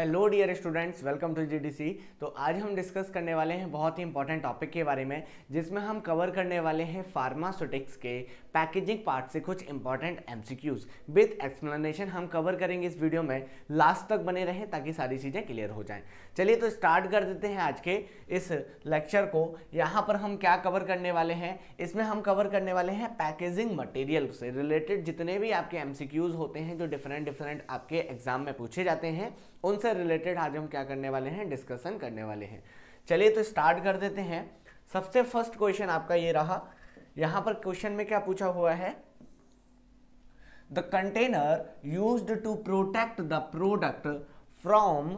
hello dear students welcome to GDC तो आज हम डिस्कस करने वाले हैं बहुत ही इंपॉर्टेंट टॉपिक के बारे में जिसमें हम कवर करने वाले हैं फार्मास्यूटिक्स के पैकेजिंग पार्ट से कुछ इंपॉर्टेंट एमसीक्यूज विद एक्सप्लेनेशन हम कवर करेंगे इस वीडियो में लास्ट तक बने रहें ताकि सारी चीज़ें क्लियर हो जाएँ चलिए तो स्टार्ट कर देते हैं आज के इस लेक्चर को यहाँ पर हम क्या कवर करने वाले हैं इसमें हम कवर करने वाले हैं पैकेजिंग मटेरियल से रिलेटेड जितने भी आपके एम होते हैं जो डिफरेंट डिफरेंट आपके एग्जाम में पूछे जाते हैं उनसे रिलेटेड आज हम क्या करने वाले हैं डिस्कशन करने वाले हैं चलिए तो स्टार्ट कर देते हैं सबसे फर्स्ट क्वेश्चन आपका ये रहा यहां पर क्वेश्चन में क्या पूछा हुआ है the container use to protect the product from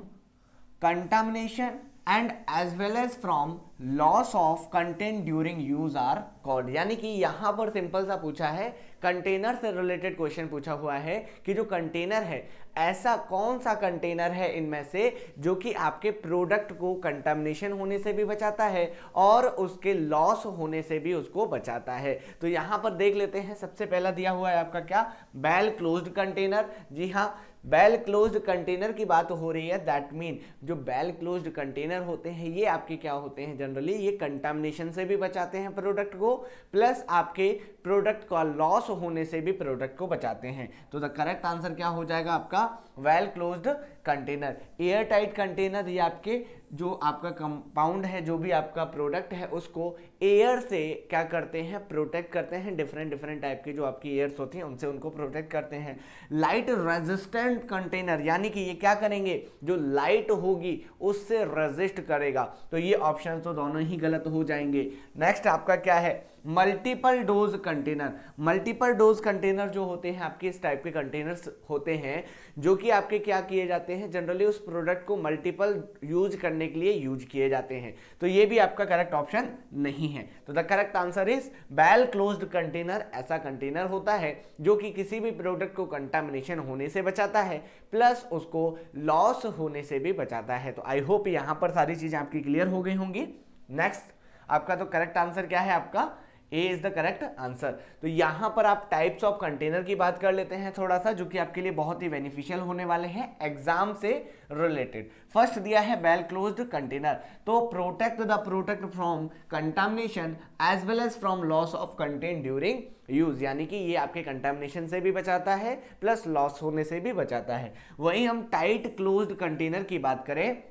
contamination and as well as from loss of content during use are called यानी कि यहाँ पर सिंपल सा पूछा है कंटेनर से रिलेटेड क्वेश्चन पूछा हुआ है कि जो कंटेनर है ऐसा कौन सा कंटेनर है इनमें से जो कि आपके प्रोडक्ट को कंटामिनेशन होने से भी बचाता है और उसके लॉस होने से भी उसको बचाता है तो यहाँ पर देख लेते हैं सबसे पहला दिया हुआ है आपका क्या बैल क्लोज्ड कंटेनर जी हाँ बैल क्लोज्ड कंटेनर की बात हो रही है दैट मीन जो बैल क्लोज्ड कंटेनर होते हैं ये आपके क्या होते हैं जनरली ये कंटामिनेशन से भी बचाते हैं प्रोडक्ट को प्लस आपके प्रोडक्ट का लॉस होने से भी प्रोडक्ट को बचाते हैं तो द करेक्ट आंसर क्या हो जाएगा आपका well closed container air tight container ये आपके जो आपका कंपाउंड है जो भी आपका प्रोडक्ट है उसको एयर से क्या करते हैं प्रोटेक्ट करते हैं डिफरेंट डिफरेंट टाइप की जो आपकी एयर्स होती हैं उनसे उनको प्रोटेक्ट करते हैं लाइट रेजिस्टेंट कंटेनर यानी कि ये क्या करेंगे जो लाइट होगी उससे रेजिस्ट करेगा तो ये ऑप्शन तो दोनों ही गलत हो जाएंगे नेक्स्ट आपका क्या है multiple dose container multiple dose container जो होते हैं आपके इस टाइप के कंटेनर्स होते हैं जो कि आपके क्या किए जाते हैं जनरली उस प्रोडक्ट को मल्टीपल यूज करने के लिए यूज किए जाते हैं तो ये भी आपका करेक्ट ऑप्शन नहीं है तो the correct answer is well closed container ऐसा कंटेनर होता है जो कि किसी भी प्रोडक्ट को कंटामिनेशन होने से बचाता है प्लस उसको लॉस होने से भी बचाता है तो आई होप यहां पर सारी चीज़ें आपकी क्लियर हो गई होंगी नेक्स्ट आपका तो करेक्ट आंसर क्या है आपका A is the correct answer तो यहाँ पर आप टाइप्स ऑफ कंटेनर की बात कर लेते हैं थोड़ा सा जो कि आपके लिए बहुत ही बेनिफिशियल होने वाले हैं एग्जाम से रिलेटेड फर्स्ट दिया है वेल क्लोज कंटेनर तो protect the protect from contamination as well as from loss of content during use यानी कि ये आपके कंटामिनेशन से भी बचाता है प्लस लॉस होने से भी बचाता है वहीं हम टाइट क्लोज कंटेनर की बात करें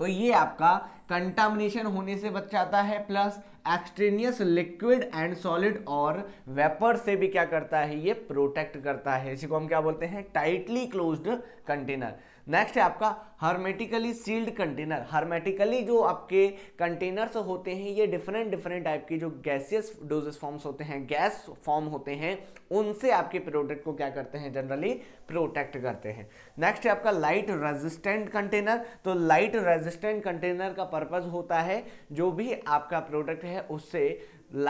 तो ये आपका कंटामिनेशन होने से बच जाता है plus extraneous liquid and solid और वेपर से भी क्या करता है ये प्रोटेक्ट करता है इसी को हम क्या बोलते हैं टाइटली क्लोज्ड कंटेनर नेक्स्ट है आपका हर्मेटिकली सील्ड कंटेनर हर्मेटिकली जो आपके कंटेनर्स होते हैं ये डिफरेंट डिफरेंट टाइप के जो गैसियस डोजेस फॉर्म्स होते हैं गैस फॉर्म होते हैं उनसे आपके प्रोडक्ट को क्या करते हैं जनरली प्रोटेक्ट करते हैं नेक्स्ट है आपका लाइट रेजिस्टेंट कंटेनर तो लाइट रेजिस्टेंट कंटेनर का पर्पज़ होता है जो भी आपका प्रोडक्ट है उससे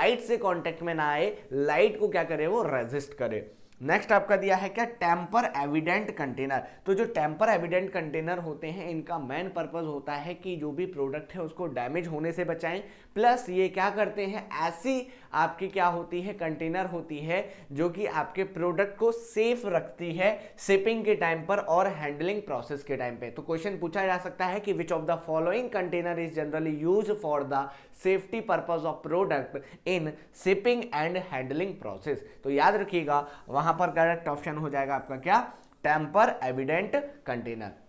लाइट से कॉन्टेक्ट में ना आए लाइट को क्या करे वो रेजिस्ट करे नेक्स्ट आपका दिया है क्या टेम्पर एविडेंट कंटेनर तो जो टेम्पर एविडेंट कंटेनर होते हैं इनका मेन पर्पज होता है कि जो भी प्रोडक्ट है उसको डैमेज होने से बचाएं प्लस ये क्या करते हैं ऐसी आपकी क्या होती है कंटेनर होती है जो कि आपके प्रोडक्ट को सेफ रखती है शिपिंग के टाइम पर और हैंडलिंग प्रोसेस के टाइम पे तो क्वेश्चन पूछा जा सकता है कि which of the following container is generally use for the safety purpose of product in shipping and handling process तो याद रखिएगा वहां पर करेक्ट ऑप्शन हो जाएगा आपका क्या टेम्पर एविडेंट कंटेनर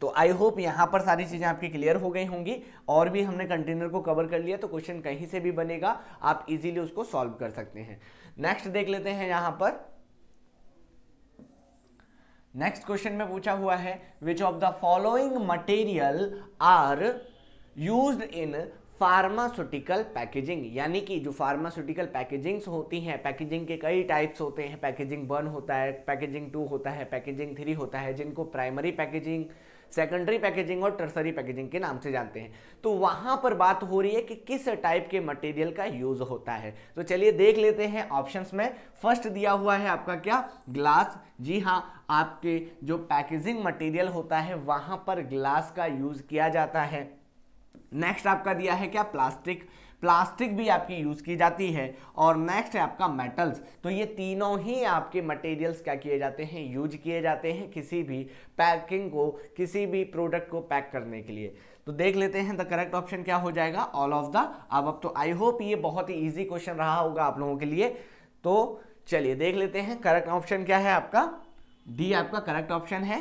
तो आई होप यहाँ पर सारी चीज़ें आपकी क्लियर हो गई होंगी और भी हमने कंटेनर को कवर कर लिया तो क्वेश्चन कहीं से भी बनेगा आप इजीली उसको सॉल्व कर सकते हैं नेक्स्ट देख लेते हैं यहाँ पर नेक्स्ट क्वेश्चन में पूछा हुआ है which of the following material are use in pharmaceutical packaging यानी कि जो फार्मास्यूटिकल पैकेजिंग्स होती हैं पैकेजिंग के कई टाइप्स होते हैं पैकेजिंग वन होता है पैकेजिंग टू होता है पैकेजिंग थ्री होता है जिनको प्राइमरी पैकेजिंग सेकेंडरी पैकेजिंग और टर्सरी पैकेजिंग के नाम से जानते हैं तो वहां पर बात हो रही है कि किस टाइप के मटेरियल का यूज होता है तो चलिए देख लेते हैं ऑप्शन में फर्स्ट दिया हुआ है आपका क्या ग्लास जी हाँ आपके जो पैकेजिंग मटेरियल होता है वहां पर ग्लास का यूज किया जाता है नेक्स्ट आपका दिया है क्या प्लास्टिक प्लास्टिक भी आपकी यूज़ की जाती है और नेक्स्ट है आपका मेटल्स तो ये तीनों ही आपके मटेरियल्स क्या किए जाते हैं यूज किए जाते हैं किसी भी पैकिंग को किसी भी प्रोडक्ट को पैक करने के लिए तो देख लेते हैं द करेक्ट ऑप्शन क्या हो जाएगा ऑल ऑफ द अब अब तो आई होप ये बहुत ही ईजी क्वेश्चन रहा होगा आप लोगों के लिए तो चलिए देख लेते हैं करेक्ट ऑप्शन क्या है आपका डी आपका करेक्ट ऑप्शन है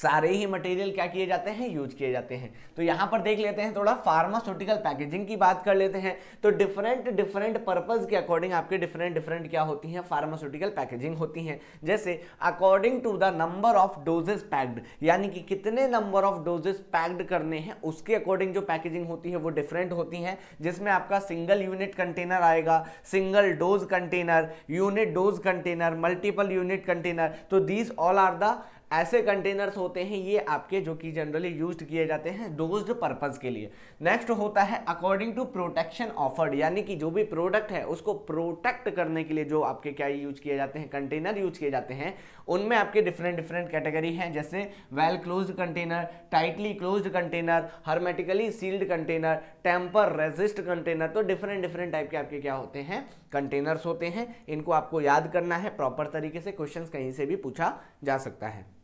सारे ही मटेरियल क्या किए जाते हैं यूज किए जाते हैं तो यहाँ पर देख लेते हैं थोड़ा फार्मास्यूटिकल पैकेजिंग की बात कर लेते हैं तो डिफरेंट डिफरेंट पर्पज़ के अकॉर्डिंग आपके डिफरेंट डिफरेंट क्या होती हैं फार्मास्यूटिकल पैकेजिंग होती हैं जैसे according to the number of doses packed यानी कि कितने नंबर ऑफ डोजेज पैक्ड करने हैं उसके अकॉर्डिंग जो पैकेजिंग होती है वो डिफरेंट होती हैं जिसमें आपका सिंगल यूनिट कंटेनर आएगा single dose container unit dose container multiple unit container तो दीज ऑल आर द ऐसे कंटेनर्स होते हैं ये आपके जो कि जनरली यूज किए जाते हैं डोज्ड पर्पज़ के लिए नेक्स्ट होता है अकॉर्डिंग टू प्रोटेक्शन ऑफर्ड यानी कि जो भी प्रोडक्ट है उसको प्रोटेक्ट करने के लिए जो आपके क्या यूज किए जाते हैं कंटेनर यूज किए जाते हैं उनमें आपके डिफरेंट डिफरेंट कैटेगरी हैं जैसे well close container tightly close container hermetically sealed container tamper resist container तो डिफरेंट डिफरेंट टाइप के आपके क्या होते हैं कंटेनर्स होते हैं इनको आपको याद करना है प्रॉपर तरीके से क्वेश्चन कहीं से भी पूछा जा सकता है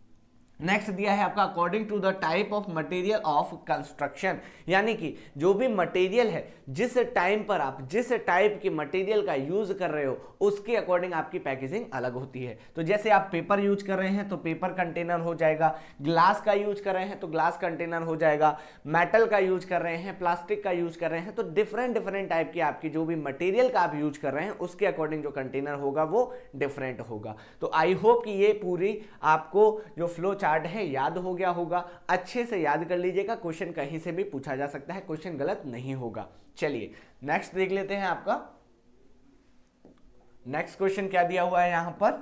नेक्स्ट दिया है आपका according to the type of material of construction यानी कि जो भी मटेरियल है जिस टाइम पर आप जिस टाइप के मटेरियल का यूज कर रहे हो उसके अकॉर्डिंग आपकी पैकेजिंग अलग होती है तो जैसे आप पेपर यूज कर रहे हैं तो पेपर कंटेनर हो जाएगा ग्लास का यूज कर रहे हैं तो ग्लास कंटेनर हो जाएगा मेटल का यूज कर रहे हैं प्लास्टिक का यूज कर रहे हैं तो डिफरेंट डिफरेंट टाइप की आपकी जो भी मटेरियल का आप यूज कर रहे हैं उसके अकॉर्डिंग जो कंटेनर होगा वो डिफरेंट होगा तो आई होप कि ये पूरी आपको जो फ्लो चार्ट है याद हो गया होगा अच्छे से याद कर लीजिएगा क्वेश्चन कहीं से भी पूछा जा सकता है क्वेश्चन गलत नहीं होगा चलिए नेक्स्ट देख लेते हैं आपका नेक्स्ट क्वेश्चन क्या दिया हुआ है यहां पर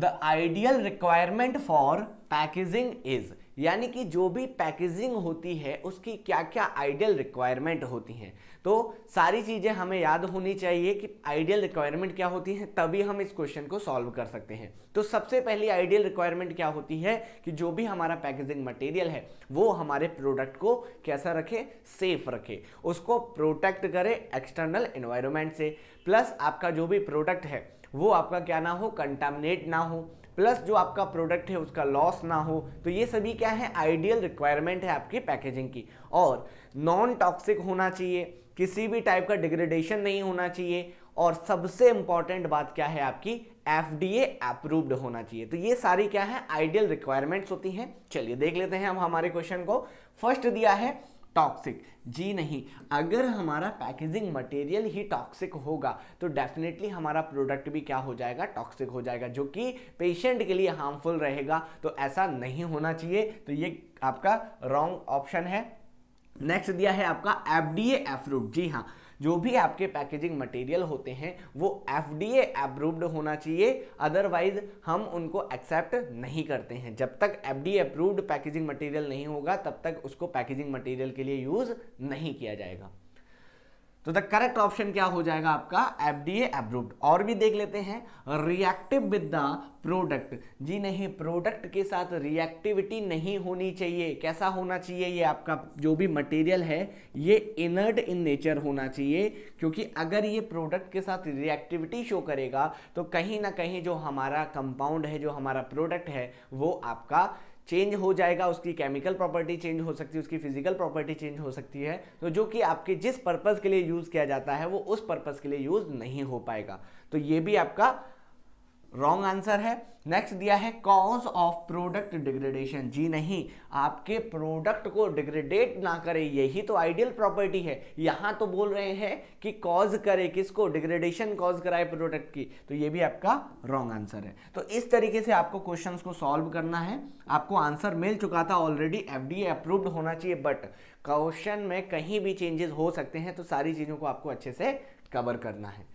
the ideal requirement for packaging is यानी कि जो भी पैकेजिंग होती है उसकी क्या क्या आइडियल रिक्वायरमेंट होती हैं तो सारी चीज़ें हमें याद होनी चाहिए कि आइडियल रिक्वायरमेंट क्या होती है तभी हम इस क्वेश्चन को सॉल्व कर सकते हैं तो सबसे पहली आइडियल रिक्वायरमेंट क्या होती है कि जो भी हमारा पैकेजिंग मटेरियल है वो हमारे प्रोडक्ट को कैसा रखे सेफ रखे उसको प्रोटेक्ट करे एक्सटर्नल इन्वायरमेंट से प्लस आपका जो भी प्रोडक्ट है वो आपका क्या ना हो कंटामिनेट ना हो प्लस जो आपका प्रोडक्ट है उसका लॉस ना हो तो ये सभी क्या है आइडियल रिक्वायरमेंट है आपकी पैकेजिंग की और नॉन टॉक्सिक होना चाहिए किसी भी टाइप का डिग्रेडेशन नहीं होना चाहिए और सबसे इंपॉर्टेंट बात क्या है आपकी एफ डी अप्रूव्ड होना चाहिए तो ये सारी क्या है आइडियल रिक्वायरमेंट्स होती हैं चलिए देख लेते हैं अब हमारे क्वेश्चन को फर्स्ट दिया है टॉक्सिक जी नहीं अगर हमारा पैकेजिंग मटेरियल ही टॉक्सिक होगा तो डेफिनेटली हमारा प्रोडक्ट भी क्या हो जाएगा टॉक्सिक हो जाएगा जो कि पेशेंट के लिए हार्मफुल रहेगा तो ऐसा नहीं होना चाहिए तो ये आपका रॉन्ग ऑप्शन है नेक्स्ट दिया है आपका एफ डी एप्रूव जी हाँ जो भी आपके पैकेजिंग मटेरियल होते हैं वो एफ डी अप्रूव्ड होना चाहिए अदरवाइज हम उनको एक्सेप्ट नहीं करते हैं जब तक F D approved packaging material नहीं होगा तब तक उसको पैकेजिंग मटेरियल के लिए यूज़ नहीं किया जाएगा तो द करेक्ट ऑप्शन क्या हो जाएगा आपका एफ डी अप्रूव्ड और भी देख लेते हैं रिएक्टिव विद द प्रोडक्ट जी नहीं प्रोडक्ट के साथ रिएक्टिविटी नहीं होनी चाहिए कैसा होना चाहिए ये आपका जो भी मटेरियल है ये इनर्ट इन नेचर होना चाहिए क्योंकि अगर ये प्रोडक्ट के साथ रिएक्टिविटी शो करेगा तो कहीं ना कहीं जो हमारा कंपाउंड है जो हमारा प्रोडक्ट है वो आपका चेंज हो जाएगा उसकी केमिकल प्रॉपर्टी चेंज हो सकती है उसकी फिजिकल प्रॉपर्टी चेंज हो सकती है तो जो कि आपके जिस पर्पज़ के लिए यूज़ किया जाता है वो उस पर्पज़ के लिए यूज़ नहीं हो पाएगा तो ये भी आपका रॉन्ग आंसर है नेक्स्ट दिया है कॉज ऑफ प्रोडक्ट डिग्रेडेशन जी नहीं आपके प्रोडक्ट को डिग्रेडेट ना करे यही तो आइडियल प्रॉपर्टी है यहां तो बोल रहे हैं कि कॉज करे किसको डिग्रेडेशन कॉज कराए प्रोडक्ट की तो ये भी आपका रॉन्ग आंसर है तो इस तरीके से आपको क्वेश्चंस को सॉल्व करना है आपको आंसर मिल चुका था ऑलरेडी एफडीए अप्रूव्ड होना चाहिए बट क्वेश्चन में कहीं भी चेंजेस हो सकते हैं तो सारी चीज़ों को आपको अच्छे से कवर करना है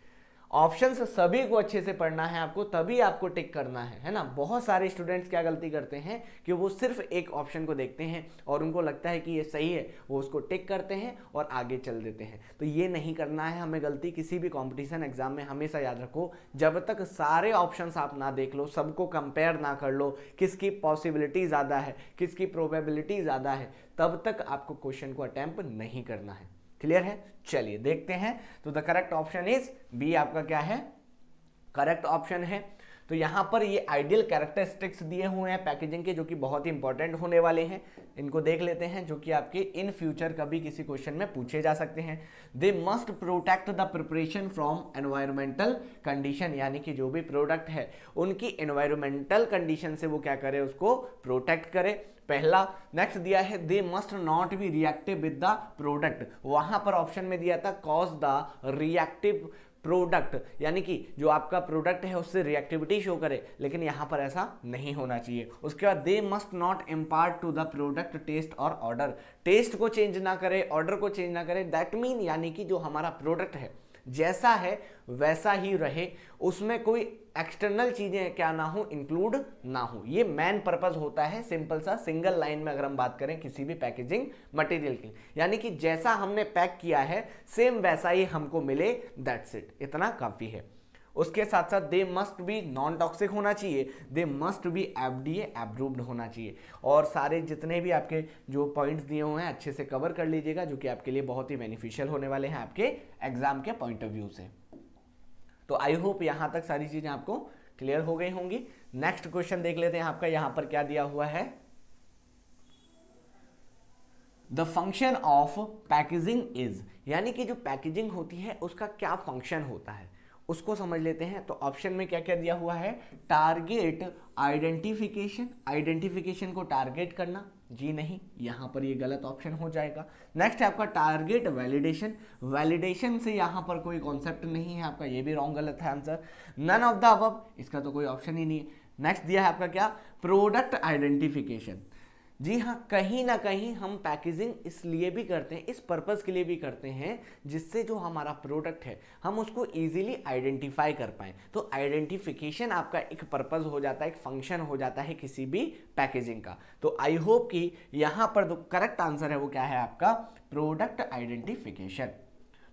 ऑप्शन सभी को अच्छे से पढ़ना है आपको तभी आपको टिक करना है है ना बहुत सारे स्टूडेंट्स क्या गलती करते हैं कि वो सिर्फ एक ऑप्शन को देखते हैं और उनको लगता है कि ये सही है वो उसको टिक करते हैं और आगे चल देते हैं तो ये नहीं करना है हमें गलती किसी भी कॉम्पिटिशन एग्जाम में हमेशा याद रखो जब तक सारे ऑप्शन आप ना देख लो सबको कंपेयर ना कर लो किसकी पॉसिबिलिटी ज़्यादा है किसकी प्रोबेबिलिटी ज़्यादा है तब तक आपको क्वेश्चन को अटैम्प नहीं करना है क्लियर है चलिए देखते हैं तो the correct option is B आपका क्या है करेक्ट ऑप्शन है तो यहाँ पर ये आइडियल कैरेक्टरिस्टिक्स दिए हुए हैं पैकेजिंग के जो कि बहुत ही इंपॉर्टेंट होने वाले हैं इनको देख लेते हैं जो कि आपके इन फ्यूचर कभी किसी क्वेश्चन में पूछे जा सकते हैं they must protect the preparation from environmental condition यानी कि जो भी प्रोडक्ट है उनकी एनवायरमेंटल कंडीशन से वो क्या करे उसको प्रोटेक्ट करे पहला नेक्स्ट दिया है they must not be reactive with the product वहां पर ऑप्शन में दिया था कॉज द रिएक्टिव प्रोडक्ट यानी कि जो आपका प्रोडक्ट है उससे रिएक्टिविटी शो करे लेकिन यहाँ पर ऐसा नहीं होना चाहिए उसके बाद they must not impart to the product taste और ऑर्डर टेस्ट को चेंज ना करे ऑर्डर को चेंज ना करे दैट मीन यानी कि जो हमारा प्रोडक्ट है जैसा है वैसा ही रहे उसमें कोई एक्सटर्नल चीज़ें क्या ना हो इंक्लूड ना हो ये मैन पर्पज होता है सिंपल सा सिंगल लाइन में अगर हम बात करें किसी भी पैकेजिंग मटेरियल की यानी कि जैसा हमने पैक किया है सेम वैसा ही हमको मिले दैट्स इट इतना काफ़ी है उसके साथ साथ दे मस्ट भी नॉन टॉक्सिक होना चाहिए दे मस्ट भी एफ डी एप्रूव्ड होना चाहिए और सारे जितने भी आपके जो पॉइंट्स दिए हुए हैं अच्छे से कवर कर लीजिएगा जो कि आपके लिए बहुत ही बेनिफिशियल होने वाले हैं आपके एग्जाम के पॉइंट ऑफ व्यू से तो आई होप यहाँ तक सारी चीज़ें आपको क्लियर हो गई होंगी नेक्स्ट क्वेश्चन देख लेते हैं आपका यहाँ पर क्या दिया हुआ है the function of packaging is यानी कि जो पैकेजिंग होती है उसका क्या फंक्शन होता है उसको समझ लेते हैं तो ऑप्शन में क्या क्या दिया हुआ है टारगेट आइडेंटिफिकेशन आइडेंटिफिकेशन को टारगेट करना जी नहीं यहाँ पर ये गलत ऑप्शन हो जाएगा नेक्स्ट है आपका टारगेट वैलिडेशन वैलिडेशन से यहाँ पर कोई कॉन्सेप्ट नहीं है आपका ये भी रॉन्ग गलत है आंसर नन ऑफ द अब इसका तो कोई ऑप्शन ही नहीं है नेक्स्ट दिया है आपका क्या प्रोडक्ट आइडेंटिफिकेशन जी हाँ कहीं ना कहीं हम पैकेजिंग इसलिए भी करते हैं इस पर्पज़ के लिए भी करते हैं जिससे जो हमारा प्रोडक्ट है हम उसको ईजिली आइडेंटिफाई कर पाएँ तो आइडेंटिफिकेशन आपका एक पर्पज़ हो जाता है एक फंक्शन हो जाता है किसी भी पैकेजिंग का तो आई होप कि यहाँ पर जो करेक्ट आंसर है वो क्या है आपका प्रोडक्ट आइडेंटिफिकेशन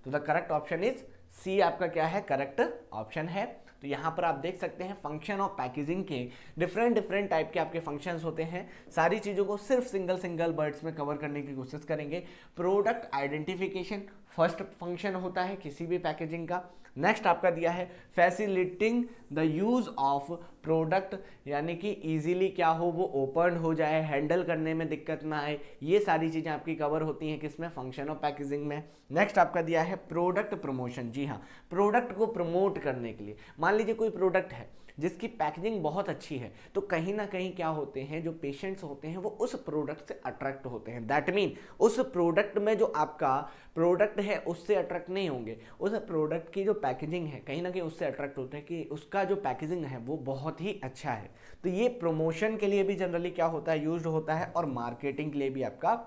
तो the correct option is C आपका क्या है करेक्ट ऑप्शन है तो यहाँ पर आप देख सकते हैं फंक्शन ऑफ पैकेजिंग के डिफरेंट डिफरेंट टाइप के आपके फंक्शंस होते हैं सारी चीज़ों को सिर्फ सिंगल सिंगल वर्ड्स में कवर करने की कोशिश करेंगे प्रोडक्ट आइडेंटिफिकेशन फर्स्ट फंक्शन होता है किसी भी पैकेजिंग का नेक्स्ट आपका दिया है facilitating the use of product यानी कि इजीली क्या हो वो ओपन हो जाए हैंडल करने में दिक्कत ना आए ये सारी चीज़ें आपकी कवर होती हैं किसमें फंक्शन ऑफ पैकेजिंग में नेक्स्ट आपका दिया है प्रोडक्ट प्रमोशन जी हाँ प्रोडक्ट को प्रमोट करने के लिए मान लीजिए कोई प्रोडक्ट है जिसकी पैकेजिंग बहुत अच्छी है तो कहीं ना कहीं क्या होते हैं जो पेशेंट्स होते हैं वो उस प्रोडक्ट से अट्रैक्ट होते हैं दैट मीन उस प्रोडक्ट में जो आपका प्रोडक्ट है उससे अट्रैक्ट नहीं होंगे उस प्रोडक्ट की जो पैकेजिंग है कहीं ना कहीं उससे अट्रैक्ट होते हैं कि उसका जो पैकेजिंग है वो बहुत ही अच्छा है तो ये प्रमोशन के लिए भी जनरली क्या होता है यूज होता है और मार्केटिंग के लिए भी आपका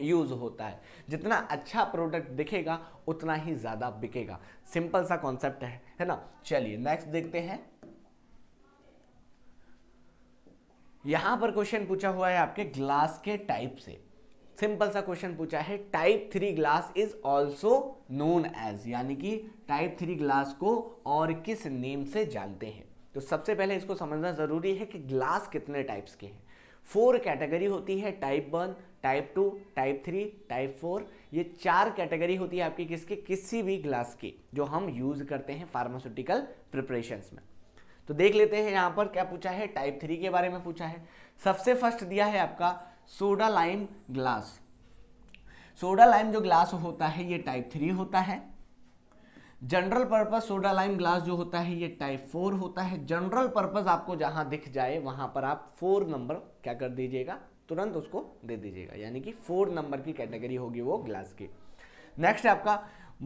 यूज़ होता है जितना अच्छा प्रोडक्ट दिखेगा उतना ही ज़्यादा बिकेगा सिंपल सा कॉन्सेप्ट है है ना चलिए नेक्स्ट देखते हैं यहाँ पर क्वेश्चन पूछा हुआ है आपके ग्लास के टाइप से सिंपल सा क्वेश्चन पूछा है type three glass is also known as यानी कि टाइप थ्री ग्लास को और किस नेम से जानते हैं तो सबसे पहले इसको समझना ज़रूरी है कि ग्लास कितने टाइप्स के हैं फोर कैटेगरी होती है type one type two type three type four ये चार कैटेगरी होती है आपकी किसके किसी भी ग्लास की जो हम यूज़ करते हैं फार्मास्यूटिकल प्रिपरेशन में तो देख लेते हैं यहाँ पर क्या पूछा है टाइप थ्री के बारे में पूछा है सबसे फर्स्ट दिया है आपका soda lime glass soda lime जो ग्लास होता है ये टाइप थ्री होता है general purpose soda lime glass जो होता है ये टाइप फोर होता है जनरल पर्पज आपको जहां दिख जाए वहां पर आप फोर नंबर क्या कर दीजिएगा तुरंत उसको दे दीजिएगा यानी कि फोर नंबर की कैटेगरी होगी वो ग्लास की नेक्स्ट आपका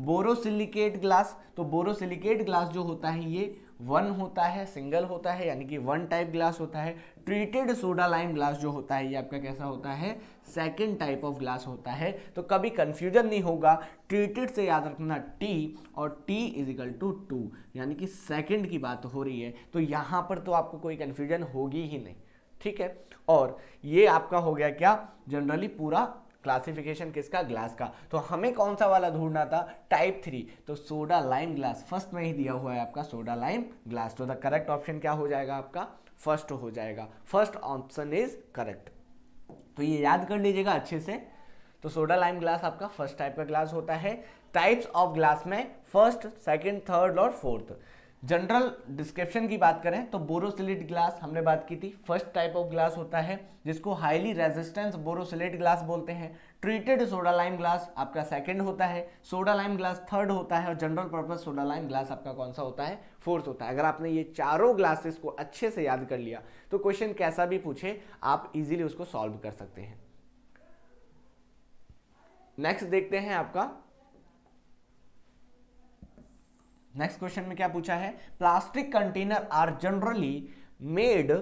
बोरोसिलिकेट ग्लास तो बोरोसिलिकेट ग्लास जो होता है ये वन होता है सिंगल होता है यानी कि वन टाइप ग्लास होता है ट्रीटेड सोडा लाइम ग्लास जो होता है ये आपका कैसा होता है सेकेंड टाइप ऑफ ग्लास होता है तो कभी कन्फ्यूजन नहीं होगा ट्रीटेड से याद रखना टी और T is equal to two यानी कि सेकेंड की बात हो रही है तो यहाँ पर तो आपको कोई कन्फ्यूजन होगी ही नहीं ठीक है और ये आपका हो गया क्या जनरली पूरा क्लासिफिकेशन किसका ग्लास का तो हमें कौन सा वाला ढूंढना था टाइप थ्री तो सोडा लाइम ग्लास फर्स्ट में ही दिया हुआ है आपका सोडा लाइम ग्लास तो द करेक्ट ऑप्शन क्या हो जाएगा आपका फर्स्ट हो जाएगा फर्स्ट ऑप्शन इज करेक्ट तो ये याद कर लीजिएगा अच्छे से तो सोडा लाइम ग्लास आपका फर्स्ट टाइप का ग्लास होता है टाइप्स ऑफ ग्लास में फर्स्ट सेकेंड थर्ड और फोर्थ जनरल डिस्क्रिप्शन की बात करें तो बोरोसिलेट ग्लास हमने बात की थी फर्स्ट टाइप ऑफ ग्लास होता है जिसको हाईली रेजिस्टेंस बोरोसिलेट ग्लास बोलते हैं ट्रीटेड सोडा लाइम ग्लास आपका सेकंड होता है सोडा लाइम ग्लास थर्ड होता है और general purpose soda lime glass आपका कौन सा होता है फोर्थ होता है अगर आपने ये चारों ग्लासेस को अच्छे से याद कर लिया तो क्वेश्चन कैसा भी पूछे आप इजिली उसको सॉल्व कर सकते हैं नेक्स्ट देखते हैं आपका नेक्स्ट क्वेश्चन में क्या पूछा है plastic container are generally made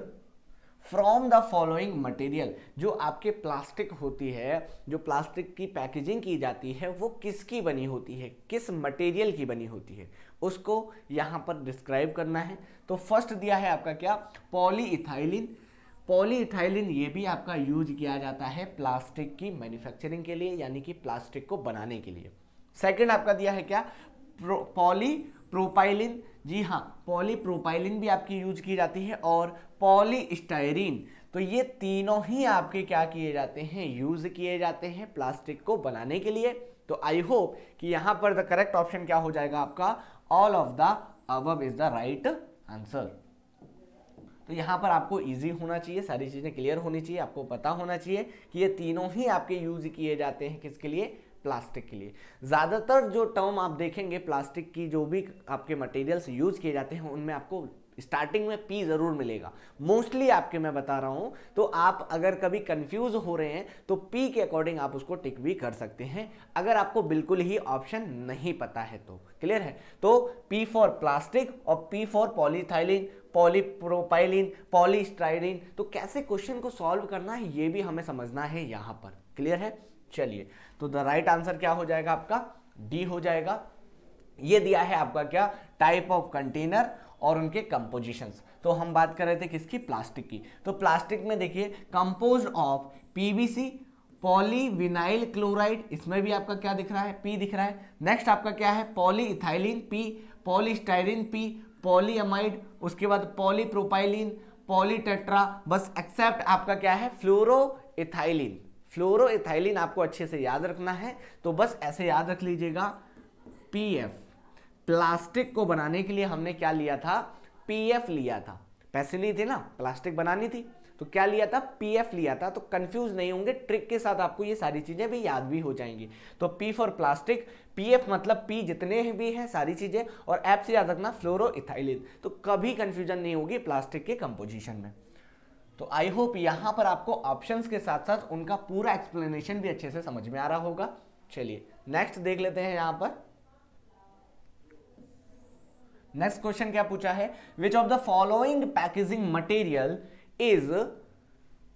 from the following material जो आपके प्लास्टिक होती है जो प्लास्टिक की पैकेजिंग की जाती है वो किसकी बनी होती है किस मटेरियल की बनी होती है उसको यहाँ पर डिस्क्राइब करना है तो फर्स्ट दिया है आपका क्या पॉली इथाइलिन पॉली इथाइलिन ये भी आपका यूज किया जाता है प्लास्टिक की मैन्युफैक्चरिंग के लिए यानी कि प्लास्टिक को बनाने के लिए सेकेंड आपका दिया है क्या पॉली प्रोपाइलिन जी हाँ पॉलीप्रोपाइलिन भी आपकी यूज की जाती है और पॉलीस्टायरीन तो ये तीनों ही आपके क्या किए जाते हैं यूज किए जाते हैं प्लास्टिक को बनाने के लिए तो आई होप कि यहाँ पर द करेक्ट ऑप्शन क्या हो जाएगा आपका all of the above is the right answer तो यहाँ पर आपको इजी होना चाहिए सारी चीज़ें क्लियर होनी चाहिए आपको पता होना चाहिए कि ये तीनों ही आपके यूज किए जाते हैं किसके लिए प्लास्टिक के लिए ज़्यादातर जो टर्म आप देखेंगे प्लास्टिक की जो भी आपके मटेरियल्स यूज़ किए जाते हैं उनमें आपको स्टार्टिंग में पी ज़रूर मिलेगा मोस्टली आपके मैं बता रहा हूं तो आप अगर कभी कंफ्यूज हो रहे हैं तो पी के अकॉर्डिंग आप उसको टिक भी कर सकते हैं अगर आपको बिल्कुल ही ऑप्शन नहीं पता है तो क्लियर है तो पी फॉर प्लास्टिक और P for polyethylene polypropylene polystyrene तो कैसे क्वेश्चन को सॉल्व करना है ये भी हमें समझना है यहां पर क्लियर है चलिए तो द राइट आंसर क्या हो जाएगा आपका डी हो जाएगा ये दिया है आपका क्या टाइप ऑफ कंटेनर और उनके कंपोजिशन तो हम बात कर रहे थे किसकी प्लास्टिक की तो प्लास्टिक में देखिए compose of PVC polyvinyl chloride इसमें भी आपका क्या दिख रहा है पी दिख रहा है नेक्स्ट आपका क्या है ethylene P polystyrene P polyamide उसके बाद पॉलीप्रोपाइलिन पॉलीटेट्रा बस एक्सेप्ट आपका क्या है फ्लोरोइथाइलिन फ्लोरोएथाइलिन आपको अच्छे से याद रखना है तो बस ऐसे याद रख लीजिएगा एफ प्लास्टिक को बनाने के लिए हमने क्या लिया था एफ लिया था पैसे नहीं थे ना प्लास्टिक बनानी थी तो क्या लिया था पीएफ लिया था तो कंफ्यूज नहीं होंगे ट्रिक के साथ आपको ये सारी चीज़ें भी याद भी हो जाएंगी तो पी फॉर प्लास्टिक पीएफ मतलब पी जितने भी हैं सारी चीज़ें और ऐप से याद रखना फ्लोरो इथाइलिन तो कभी कंफ्यूजन नहीं होगी प्लास्टिक के कंपोजिशन में तो आई होप यहां पर आपको ऑप्शंस के साथ साथ उनका पूरा एक्सप्लेनेशन भी अच्छे से समझ में आ रहा होगा चलिए नेक्स्ट देख लेते हैं यहां पर नेक्स्ट क्वेश्चन क्या पूछा है which of the following packaging material is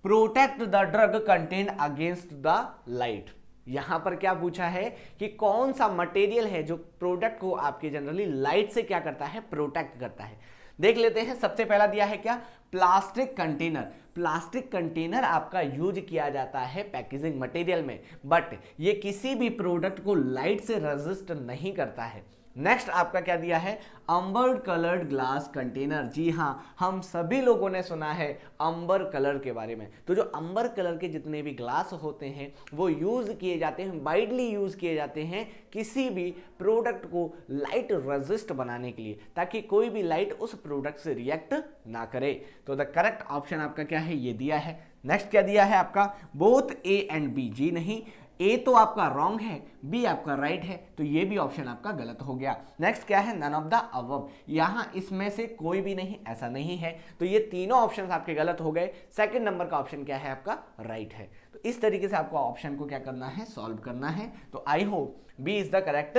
protect the drug content against the light यहां पर क्या पूछा है कि कौन सा मटेरियल है जो प्रोडक्ट को आपके जनरली लाइट से क्या करता है प्रोटेक्ट करता है देख लेते हैं सबसे पहला दिया है क्या प्लास्टिक कंटेनर प्लास्टिक कंटेनर आपका यूज किया जाता है पैकेजिंग मटेरियल में बट ये किसी भी प्रोडक्ट को लाइट से रजिस्ट नहीं करता है नेक्स्ट आपका क्या दिया है अंबर कलर्ड ग्लास कंटेनर जी हाँ हम सभी लोगों ने सुना है अंबर कलर के बारे में तो जो अंबर कलर के जितने भी ग्लास होते हैं वो यूज़ किए जाते हैं वाइडली यूज़ किए जाते हैं किसी भी प्रोडक्ट को लाइट रेजिस्ट बनाने के लिए ताकि कोई भी लाइट उस प्रोडक्ट से रिएक्ट ना करे तो द करेक्ट ऑप्शन आपका क्या है ये दिया है नेक्स्ट क्या दिया है आपका बोथ ए एंड बी जी नहीं ए तो आपका रॉन्ग है बी आपका राइट right है तो ये भी ऑप्शन आपका गलत हो गया नेक्स्ट क्या है नन ऑफ द अवब यहाँ इसमें से कोई भी नहीं ऐसा नहीं है तो ये तीनों ऑप्शन आपके गलत हो गए सेकेंड नंबर का ऑप्शन क्या है आपका राइट right है तो इस तरीके से आपको ऑप्शन को क्या करना है सॉल्व करना है तो I hope B is the correct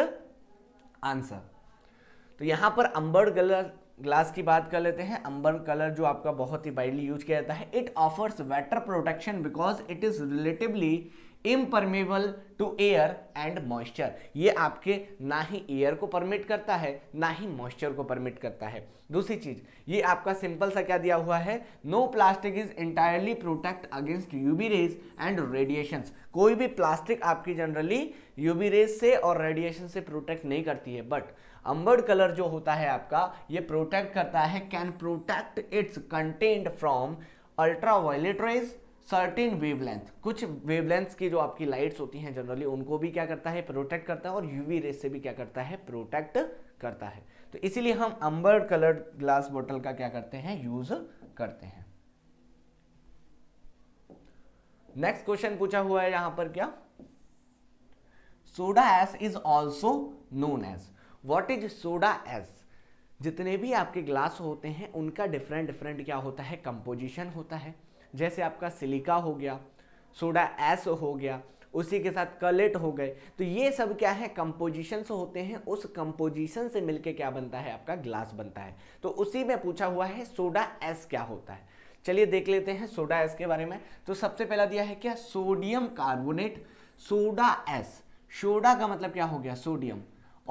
answer तो यहाँ पर अंबर कलर ग्लास की बात कर लेते हैं अंबर कलर जो आपका बहुत ही वाइडली यूज किया जाता है it offers better protection because it is relatively impermeable to air and moisture ये आपके ना ही एयर को परमिट करता है ना ही मॉइस्चर को परमिट करता है दूसरी चीज ये आपका सिंपल सा क्या दिया हुआ है no plastic is entirely protect against UV rays and radiation कोई भी प्लास्टिक आपकी जनरली यूबी रेज से और रेडिएशन से प्रोटेक्ट नहीं करती है बट अम्बर्ड कलर जो होता है आपका ये प्रोटेक्ट करता है can protect its content from ultraviolet rays certain wavelength कुछ वेवलेंथ्स की जो आपकी लाइट्स होती हैं जनरली उनको भी क्या करता है प्रोटेक्ट करता है और यूवी रेस से भी क्या करता है प्रोटेक्ट करता है तो इसीलिए हम अंबर कलर्ड ग्लास बोतल का क्या करते हैं यूज करते हैं नेक्स्ट क्वेश्चन पूछा हुआ है यहां पर क्या soda ash is also known as what is soda ash जितने भी आपके ग्लास होते हैं उनका डिफरेंट डिफरेंट क्या होता है कंपोजिशन होता है जैसे आपका सिलिका हो गया सोडा एस हो गया उसी के साथ कलेट हो गए तो ये सब क्या है कंपोजिशन होते हैं उस कंपोजिशन से मिलके क्या बनता है आपका ग्लास बनता है तो उसी में पूछा हुआ है सोडा एस क्या होता है चलिए देख लेते हैं सोडा एस के बारे में तो सबसे पहला दिया है क्या sodium carbonate soda ash soda का मतलब क्या हो गया सोडियम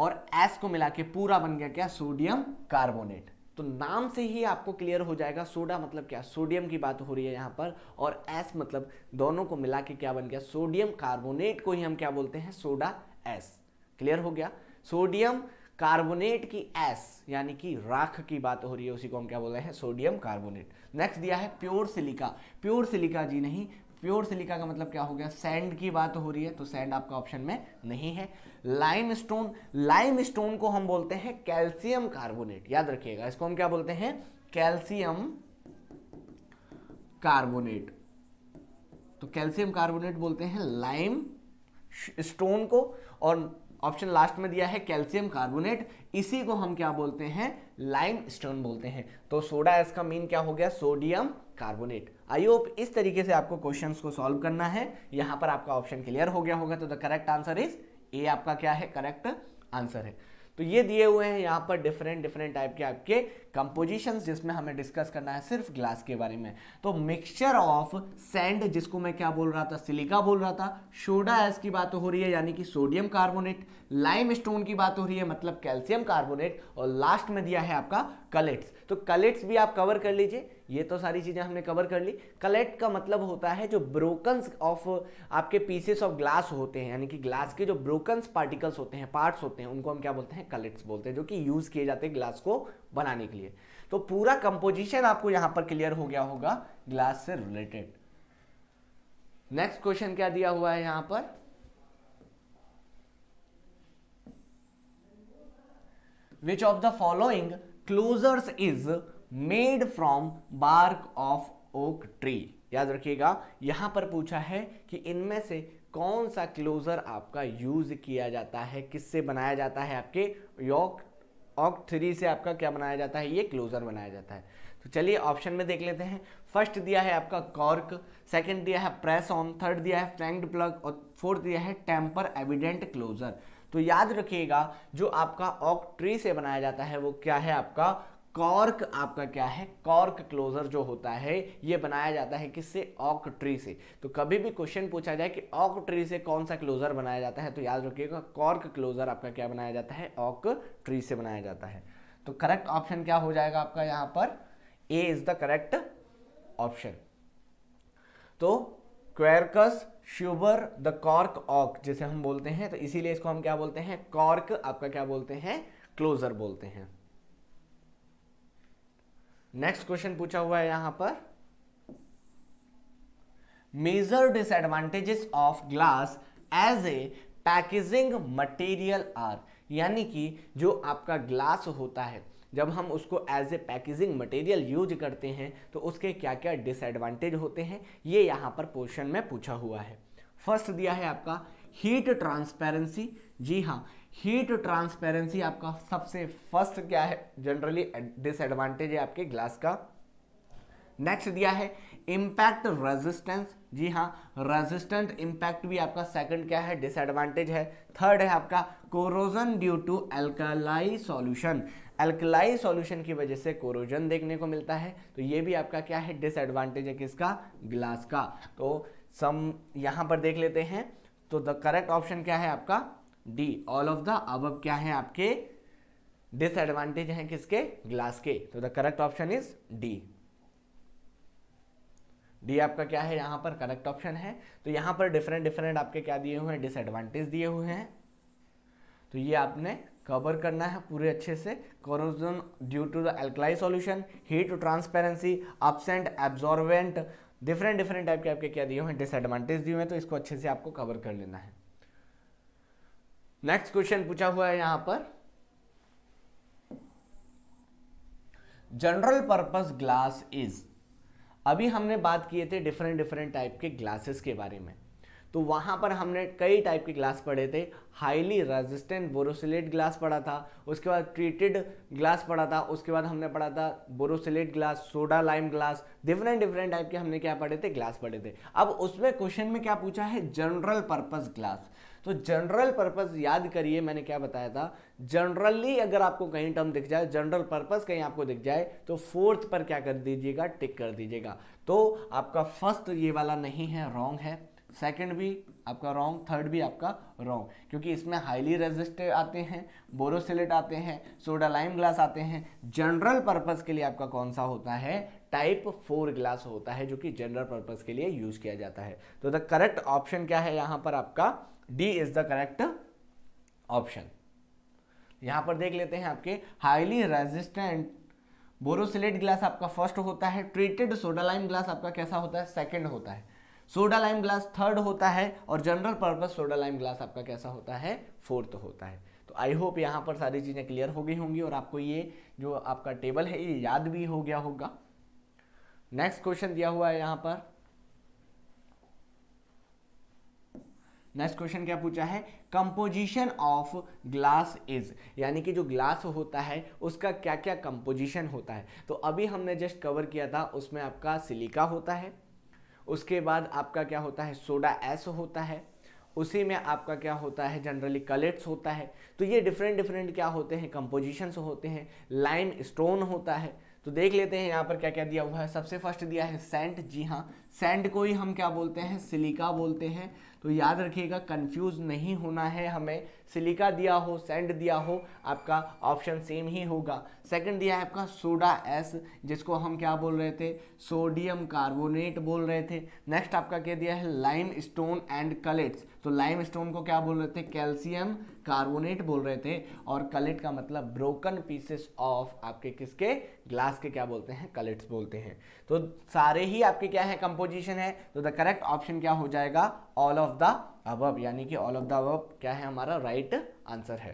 और एस को मिला के पूरा बन गया क्या सोडियम कार्बोनेट तो नाम से ही आपको क्लियर हो जाएगा सोडा मतलब क्या सोडियम की बात हो रही है यहाँ पर और एस मतलब दोनों को मिला के क्या बन गया सोडियम कार्बोनेट को ही हम क्या बोलते हैं सोडा एस क्लियर हो गया सोडियम कार्बोनेट की एस यानी कि राख की बात हो रही है उसी को हम क्या बोल रहे हैं सोडियम कार्बोनेट नेक्स्ट दिया है प्योर सिलिका प्योर सिलिका जी नहीं प्योर सिलिका का मतलब क्या हो गया सैंड की बात हो रही है तो सैंड आपका ऑप्शन में नहीं है लाइम स्टोन लाइम स्टोन को हम बोलते हैं कैल्शियम कार्बोनेट याद रखिएगा इसको हम क्या बोलते हैं कैल्शियम कार्बोनेट तो कैल्शियम कार्बोनेट बोलते हैं लाइम स्टोन को और ऑप्शन लास्ट में दिया है कैल्शियम कार्बोनेट इसी को हम क्या बोलते हैं लाइम स्टोन बोलते हैं तो सोडा इसका मीन क्या हो गया सोडियम कार्बोनेट आई होप इस तरीके से आपको क्वेश्चन को सॉल्व करना है यहाँ पर आपका ऑप्शन क्लियर हो गया होगा तो the correct answer is A आपका क्या है करेक्ट आंसर है तो ये दिए हुए हैं यहाँ पर डिफरेंट डिफरेंट टाइप के आपके कंपोजिशंस जिसमें हमें डिस्कस करना है सिर्फ ग्लास के बारे में तो मिक्सचर ऑफ सैंड जिसको मैं क्या बोल रहा था सिलिका बोल रहा था सोडा एस की बात हो रही है यानी कि सोडियम कार्बोनेट लाइम स्टोन की बात हो रही है मतलब कैल्शियम कार्बोनेट और लास्ट में दिया है आपका कलेट्स तो कलेट्स भी आप कवर कर लीजिए ये तो सारी चीज़ें हमने कवर कर ली कलेट का मतलब होता है जो ब्रोकन्स ऑफ आपके पीसेस ऑफ ग्लास होते हैं यानी कि ग्लास के जो ब्रोकन्स पार्टिकल्स होते हैं पार्ट्स होते हैं उनको हम क्या बोलते हैं कलेट्स बोलते हैं जो कि यूज़ किए जाते हैं ग्लास को बनाने के लिए तो पूरा कंपोजिशन आपको यहाँ पर क्लियर हो गया होगा ग्लास से रिलेटेड नेक्स्ट क्वेश्चन क्या दिया हुआ है यहाँ पर which of the following closures is made from bark of oak tree याद रखिएगा यहां पर पूछा है कि इनमें से कौन सा क्लोजर आपका यूज किया जाता है किससे बनाया जाता है आपके योक ऑक थ्री से आपका क्या बनाया जाता है ये क्लोजर बनाया जाता है तो चलिए ऑप्शन में देख लेते हैं फर्स्ट दिया है आपका कॉर्क सेकंड दिया है प्रेस ऑन थर्ड दिया है फ्रेंड प्लग और फोर्थ दिया है टेम्पर एविडेंट क्लोजर तो याद रखिएगा जो आपका ऑक ट्री से बनाया जाता है वो क्या है आपका कॉर्क आपका क्या है कॉर्क क्लोजर जो होता है ये बनाया जाता है किससे ऑक ट्री से तो कभी भी क्वेश्चन पूछा जाए कि ऑक ट्री से कौन सा क्लोजर बनाया जाता है तो याद रखिएगा कॉर्क क्लोजर आपका क्या बनाया जाता है ऑक ट्री से बनाया जाता है तो करेक्ट ऑप्शन क्या हो जाएगा आपका यहां पर A is the correct option तो quercus suber the cork oak जिसे हम बोलते हैं तो इसीलिए इसको हम क्या बोलते हैं कॉर्क आपका क्या बोलते हैं क्लोजर बोलते हैं नेक्स्ट क्वेश्चन पूछा हुआ है यहां पर major disadvantages of glass as a packaging material are यानी कि जो आपका ग्लास होता है जब हम उसको as a packaging material use करते हैं तो उसके क्या क्या डिसएडवांटेज होते हैं ये यहाँ पर पोर्शन में पूछा हुआ है फर्स्ट दिया है आपका हीट ट्रांसपेरेंसी जी हाँ हीट ट्रांसपेरेंसी आपका सबसे फर्स्ट क्या है जनरली डिसएडवांटेज है आपके ग्लास का नेक्स्ट दिया है इम्पैक्ट रेजिस्टेंस जी हाँ रेजिस्टेंट इम्पैक्ट भी आपका सेकंड क्या है डिसएडवांटेज है थर्ड है आपका corrosion due to alkali solution alkali solution की वजह से कोरोजन देखने को मिलता है तो ये भी आपका क्या है डिसएडवांटेज है किसका ग्लास का तो सम यहाँ पर देख लेते हैं तो द करेक्ट ऑप्शन क्या है आपका डी ऑल ऑफ द अब क्या है आपके डिसएडवांटेज हैं किसके ग्लास के तो the correct option is D D आपका क्या है यहाँ पर करेक्ट ऑप्शन है तो यहाँ पर डिफरेंट डिफरेंट आपके क्या दिए हुए हैं डिसएडवांटेज दिए हुए हैं तो ये आपने कवर करना है पूरे अच्छे से corrosion due to the alkali solution heat transparency absent absorbent different different type के आपके क्या दिए हुए हैं डिसएडवांटेज दिए हुए हैं तो इसको अच्छे से आपको कवर कर लेना है नेक्स्ट क्वेश्चन पूछा हुआ है यहां पर जनरल पर्पस ग्लास इज अभी हमने बात किए थे डिफरेंट डिफरेंट टाइप के ग्लासेस के बारे में तो वहाँ पर हमने कई टाइप के ग्लास पढ़े थे हाईली रेजिस्टेंट बोरोसिलेट ग्लास पढ़ा था उसके बाद ट्रीटेड ग्लास पढ़ा था उसके बाद हमने पढ़ा था borosilicate glass soda lime glass different different type के हमने क्या पढ़े थे ग्लास पढ़े थे अब उसमें क्वेश्चन में क्या पूछा है जनरल पर्पज़ ग्लास तो जनरल पर्पज़ याद करिए मैंने क्या बताया था जनरली अगर आपको कहीं टर्म दिख जाए जनरल पर्पज़ कहीं आपको दिख जाए तो फोर्थ पर क्या कर दीजिएगा टिक कर दीजिएगा तो आपका फर्स्ट ये वाला नहीं है रॉन्ग है सेकंड भी आपका रॉन्ग थर्ड भी आपका रॉन्ग क्योंकि इसमें हाईली रेजिस्टिव आते हैं बोरोसिलेट आते हैं सोडा लाइम ग्लास आते हैं जनरल पर्पज़ के लिए आपका कौन सा होता है टाइप फोर ग्लास होता है जो कि जनरल पर्पज़ के लिए यूज़ किया जाता है तो द करेक्ट ऑप्शन क्या है यहाँ पर आपका D is the correct option यहाँ पर देख लेते हैं आपके हाईली रेजिस्टेंट बोरोसिलेट ग्लास आपका फर्स्ट होता है ट्रीटेड सोडा लाइम ग्लास आपका कैसा होता है सेकंड होता है सोडा लाइम ग्लास थर्ड होता है और general purpose soda lime glass आपका कैसा होता है फोर्थ होता है तो आई होप यहाँ पर सारी चीज़ें क्लियर हो गई होंगी और आपको ये जो आपका टेबल है ये याद भी हो गया होगा नेक्स्ट क्वेश्चन दिया हुआ है यहाँ पर नेक्स्ट क्वेश्चन क्या पूछा है कंपोजिशन ऑफ ग्लास इज यानी कि जो ग्लास होता है उसका क्या क्या कंपोजिशन होता है तो अभी हमने जस्ट कवर किया था उसमें आपका सिलिका होता है उसके बाद आपका क्या होता है सोडा एस होता है उसी में आपका क्या होता है जनरली कलेट्स होता है तो ये डिफरेंट डिफरेंट क्या होते हैं कंपोजिशंस होते हैं लाइम स्टोन होता है तो देख लेते हैं यहाँ पर क्या क्या दिया हुआ है सबसे फर्स्ट दिया है सेंट जी हाँ सेंट को ही हम क्या बोलते हैं सिलिका बोलते हैं तो याद रखिएगा कंफ्यूज नहीं होना है हमें सिलिका दिया हो सेंड दिया हो आपका ऑप्शन सेम ही होगा सेकंड दिया है आपका सोडा एस जिसको हम क्या बोल रहे थे सोडियम कार्बोनेट बोल रहे थे नेक्स्ट आपका क्या दिया है लाइम स्टोन एंड कलेट्स तो लाइम स्टोन को क्या बोल रहे थे कैल्शियम कार्बोनेट बोल रहे थे और कलेट का मतलब ब्रोकन पीसेस ऑफ आपके किसके ग्लास के क्या बोलते हैं कलेट्स बोलते हैं तो सारे ही आपके क्या है कंपोजिशन है तो द करेक्ट ऑप्शन क्या हो जाएगा ऑल ऑफ द अब यानी कि ऑल ऑफ द अब क्या है हमारा राइट right आंसर है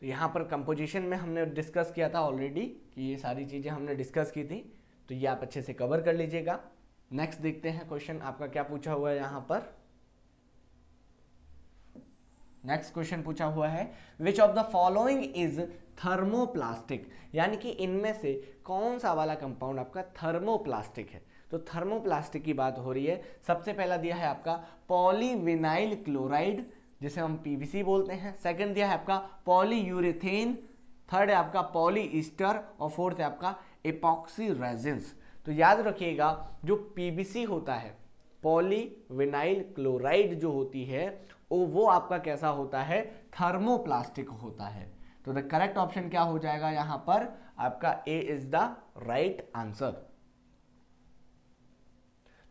तो यहाँ पर कंपोजिशन में हमने डिस्कस किया था ऑलरेडी कि ये सारी चीज़ें हमने डिस्कस की थी तो ये आप अच्छे से कवर कर लीजिएगा नेक्स्ट देखते हैं क्वेश्चन आपका क्या पूछा हुआ है यहां पर नेक्स्ट क्वेश्चन पूछा हुआ है which of the following is thermoplastic यानी कि इनमें से कौन सा वाला कंपाउंड आपका थर्मोप्लास्टिक है तो थर्मोप्लास्टिक की बात हो रही है सबसे पहला दिया है आपका पॉलीविनाइल क्लोराइड जिसे हम पीवीसी बोलते हैं सेकंड दिया है आपका यूरिथेन थर्ड है आपका पॉली और फोर्थ है आपका एपॉक्सी रेजेंस तो याद रखिएगा जो पीबीसी होता है पॉलीविनाइल क्लोराइड जो होती है वो वो आपका कैसा होता है थर्मोप्लास्टिक होता है तो द करेक्ट ऑप्शन क्या हो जाएगा यहां पर आपका A is the right answer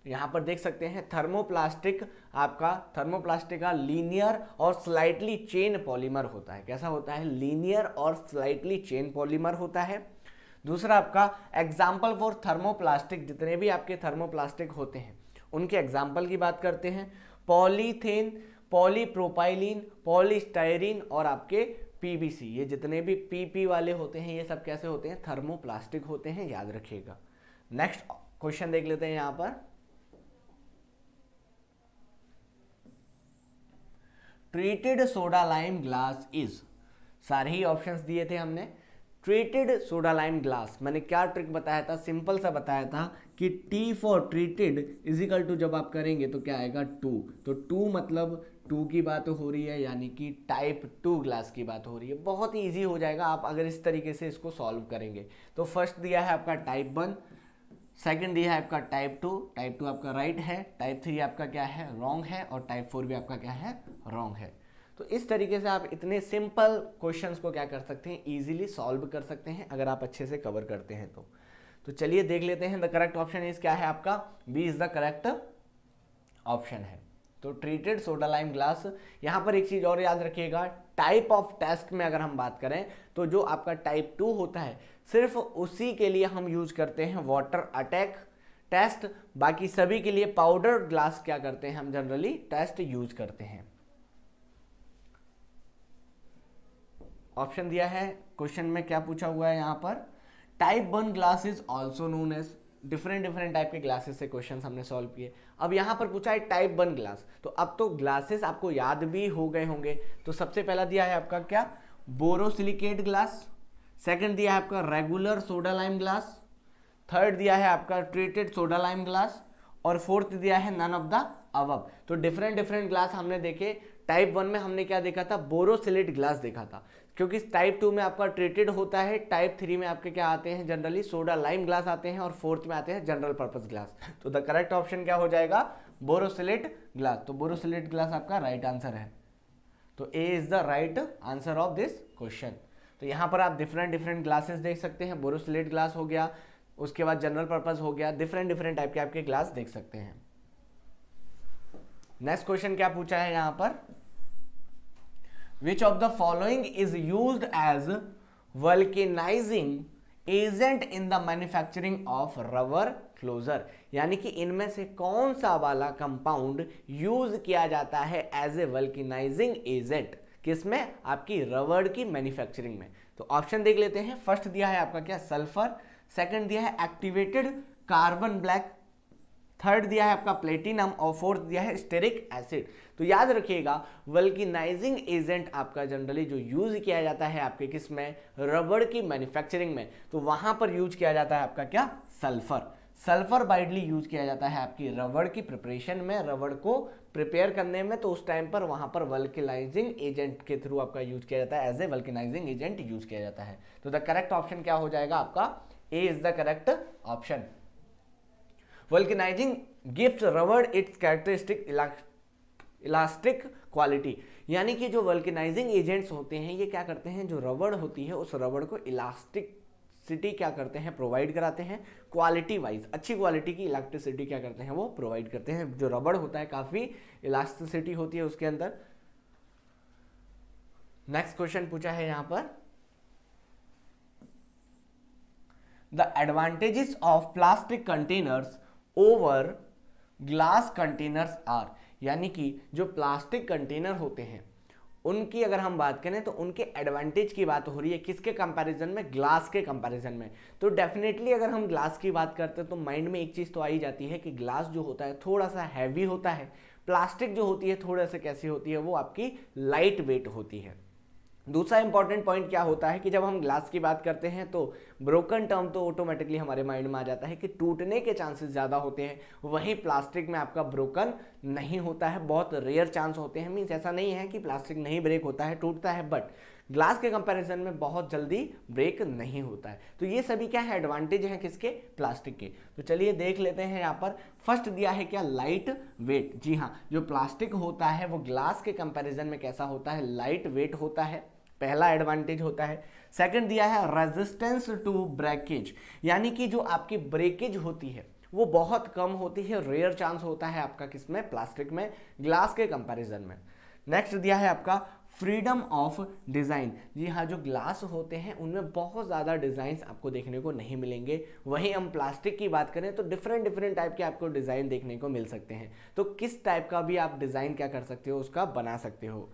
यहां पर देख सकते हैं थर्मोप्लास्टिक आपका थर्मोप्लास्टिक का लीनियर और स्लाइटली चेन पॉलीमर होता है कैसा होता है लीनियर और स्लाइटली चेन पॉलीमर होता है दूसरा आपका एग्जाम्पल फॉर थर्मोप्लास्टिक जितने भी आपके थर्मोप्लास्टिक होते हैं उनके एग्जाम्पल की बात करते हैं पॉलीथेन पॉलीप्रोपाइलिन पॉलीस्टाइरिन और आपके पीबीसी ये जितने भी पीपी वाले होते हैं ये सब कैसे होते हैं थर्मोप्लास्टिक होते हैं याद रखिएगा नेक्स्ट क्वेश्चन देख लेते हैं यहां पर treated soda lime glass is सारे ही ऑप्शंस दिए थे हमने ट्रीटेड सोडा लाइम ग्लास मैंने क्या ट्रिक बताया था सिंपल सा बताया था कि T for treated is equal to जब आप करेंगे तो क्या आएगा टू तो टू मतलब टू की बात हो रही है यानी कि टाइप टू ग्लास की बात हो रही है बहुत ही ईजी हो जाएगा आप अगर इस तरीके से इसको सॉल्व करेंगे तो फर्स्ट दिया है आपका टाइप वन सेकेंड दिया है आपका टाइप टू टाइप टू आपका राइट right है टाइप थ्री आपका क्या है रॉन्ग है और टाइप फोर भी आपका क्या है रॉन्ग है तो इस तरीके से आप इतने सिंपल क्वेश्चंस को क्या कर सकते हैं इजीली सॉल्व कर सकते हैं अगर आप अच्छे से कवर करते हैं तो तो चलिए देख लेते हैं द करेक्ट ऑप्शन इज क्या है आपका B is the correct option है तो ट्रीटेड सोडा लाइम ग्लास यहाँ पर एक चीज़ और याद रखिएगा टाइप ऑफ टेस्ट में अगर हम बात करें तो जो आपका टाइप टू होता है सिर्फ उसी के लिए हम यूज करते हैं वाटर अटैक टेस्ट बाकी सभी के लिए पाउडर ग्लास क्या करते हैं हम जनरली टेस्ट यूज करते हैं ऑप्शन दिया है क्वेश्चन में क्या पूछा हुआ है यहाँ पर type one glass is also known as different different type के ग्लासेस से क्वेश्चन हमने सॉल्व किए अब यहाँ पर पूछा है टाइप वन ग्लास तो अब तो ग्लासेस आपको याद भी हो गए होंगे तो सबसे पहला दिया है आपका क्या बोरोसिलिकेट ग्लास सेकेंड दिया है आपका regular soda lime glass third दिया है आपका ट्रीटेड सोडा लाइम ग्लास और फोर्थ दिया है नन ऑफ द अवब तो डिफरेंट डिफरेंट ग्लास हमने देखे टाइप वन में हमने क्या देखा था बोरोसिलेट ग्लास देखा था क्योंकि टाइप टू में आपका ट्रीटेड होता है टाइप थ्री में आपके क्या आते हैं जनरली सोडा लाइम ग्लास आते हैं और फोर्थ में आते हैं जनरल पर्पज ग्लास तो द करेक्ट ऑप्शन क्या हो जाएगा बोरोसिलेट ग्लास तो बोरोसिलेट ग्लास आपका राइट right आंसर है तो A is the right answer of this question तो यहाँ पर आप डिफरेंट डिफरेंट ग्लासेस देख सकते हैं बोरोसिलेट ग्लास हो गया उसके बाद जनरल पर्पज हो गया डिफरेंट डिफरेंट टाइप के आपके ग्लास देख सकते हैं नेक्स्ट क्वेश्चन क्या पूछा है यहाँ पर which of the following is used as vulcanising agent in the manufacturing of rubber closure यानी कि इनमें से कौन सा वाला कंपाउंड यूज किया जाता है एज ए वल्केनाइजिंग एजेंट किसमें आपकी रबर की मैन्युफैक्चरिंग में तो ऑप्शन देख लेते हैं फर्स्ट दिया है आपका क्या सल्फर सेकंड दिया है एक्टिवेटेड कार्बन ब्लैक थर्ड दिया है आपका प्लेटिनम और फोर्थ दिया है स्टेरिक एसिड तो याद रखिएगा वल्किनाइजिंग एजेंट आपका जनरली जो यूज किया जाता है आपके किस में रबड़ की मैन्युफैक्चरिंग में तो वहां पर यूज किया जाता है आपका क्या सल्फर सल्फर वाइडली यूज किया जाता है आपकी रबड़ की प्रिपरेशन में रबड़ को प्रिपेयर करने में तो उस टाइम पर वहां पर वल्किनाइजिंग एजेंट के थ्रू आपका यूज किया जाता है as a vulcanising agent use किया जाता है तो द करेक्ट ऑप्शन क्या हो जाएगा आपका A is the correct option vulcanising गिफ्ट rubber its characteristic elastic quality यानी कि जो वल्केनाइजिंग एजेंट्स होते हैं ये क्या करते हैं जो रबड़ होती है उस रबड़ को इलास्टिक सिटी क्या करते हैं प्रोवाइड कराते हैं क्वालिटी वाइज अच्छी क्वालिटी की इलेक्ट्रिसिटी क्या करते हैं वो प्रोवाइड करते हैं जो रबड़ होता है काफ़ी इलास्टिसिटी होती है उसके अंदर नेक्स्ट क्वेश्चन पूछा है यहां पर the advantages of plastic containers over glass containers are यानी कि जो प्लास्टिक कंटेनर होते हैं उनकी अगर हम बात करें तो उनके एडवांटेज की बात हो रही है किसके कंपैरिजन में ग्लास के कंपैरिजन में तो डेफिनेटली अगर हम ग्लास की बात करते हैं तो माइंड में एक चीज़ तो आई जाती है कि ग्लास जो होता है थोड़ा सा हैवी होता है प्लास्टिक जो होती है थोड़ा सा कैसी होती है वो आपकी लाइट वेट होती है दूसरा इंपॉर्टेंट पॉइंट क्या होता है कि जब हम ग्लास की बात करते हैं तो ब्रोकन टर्म तो ऑटोमेटिकली हमारे माइंड में आ जाता है कि टूटने के चांसेस ज़्यादा होते हैं वहीं प्लास्टिक में आपका ब्रोकन नहीं होता है बहुत रेयर चांस होते हैं मीन्स ऐसा नहीं है कि प्लास्टिक नहीं ब्रेक होता है टूटता है बट ग्लास के कंपैरिजन में बहुत जल्दी ब्रेक नहीं होता है तो ये सभी क्या है एडवांटेज हैं किसके प्लास्टिक के तो चलिए देख लेते हैं यहाँ पर फर्स्ट दिया है क्या लाइट वेट जी हाँ जो प्लास्टिक होता है वो ग्लास के कंपैरिजन में कैसा होता है लाइट वेट होता है पहला एडवांटेज होता है सेकंड दिया है रेजिस्टेंस टू ब्रेकेज यानी कि जो आपकी ब्रेकेज होती है वो बहुत कम होती है रेयर चांस होता है आपका किसमें प्लास्टिक में ग्लास के कंपैरिजन में नेक्स्ट दिया है आपका फ्रीडम ऑफ डिज़ाइन जी हाँ जो ग्लास होते हैं उनमें बहुत ज़्यादा डिज़ाइंस आपको देखने को नहीं मिलेंगे वहीं हम प्लास्टिक की बात करें तो डिफरेंट डिफरेंट टाइप के आपको डिज़ाइन देखने को मिल सकते हैं तो किस टाइप का भी आप डिज़ाइन क्या कर सकते हो उसका बना सकते हो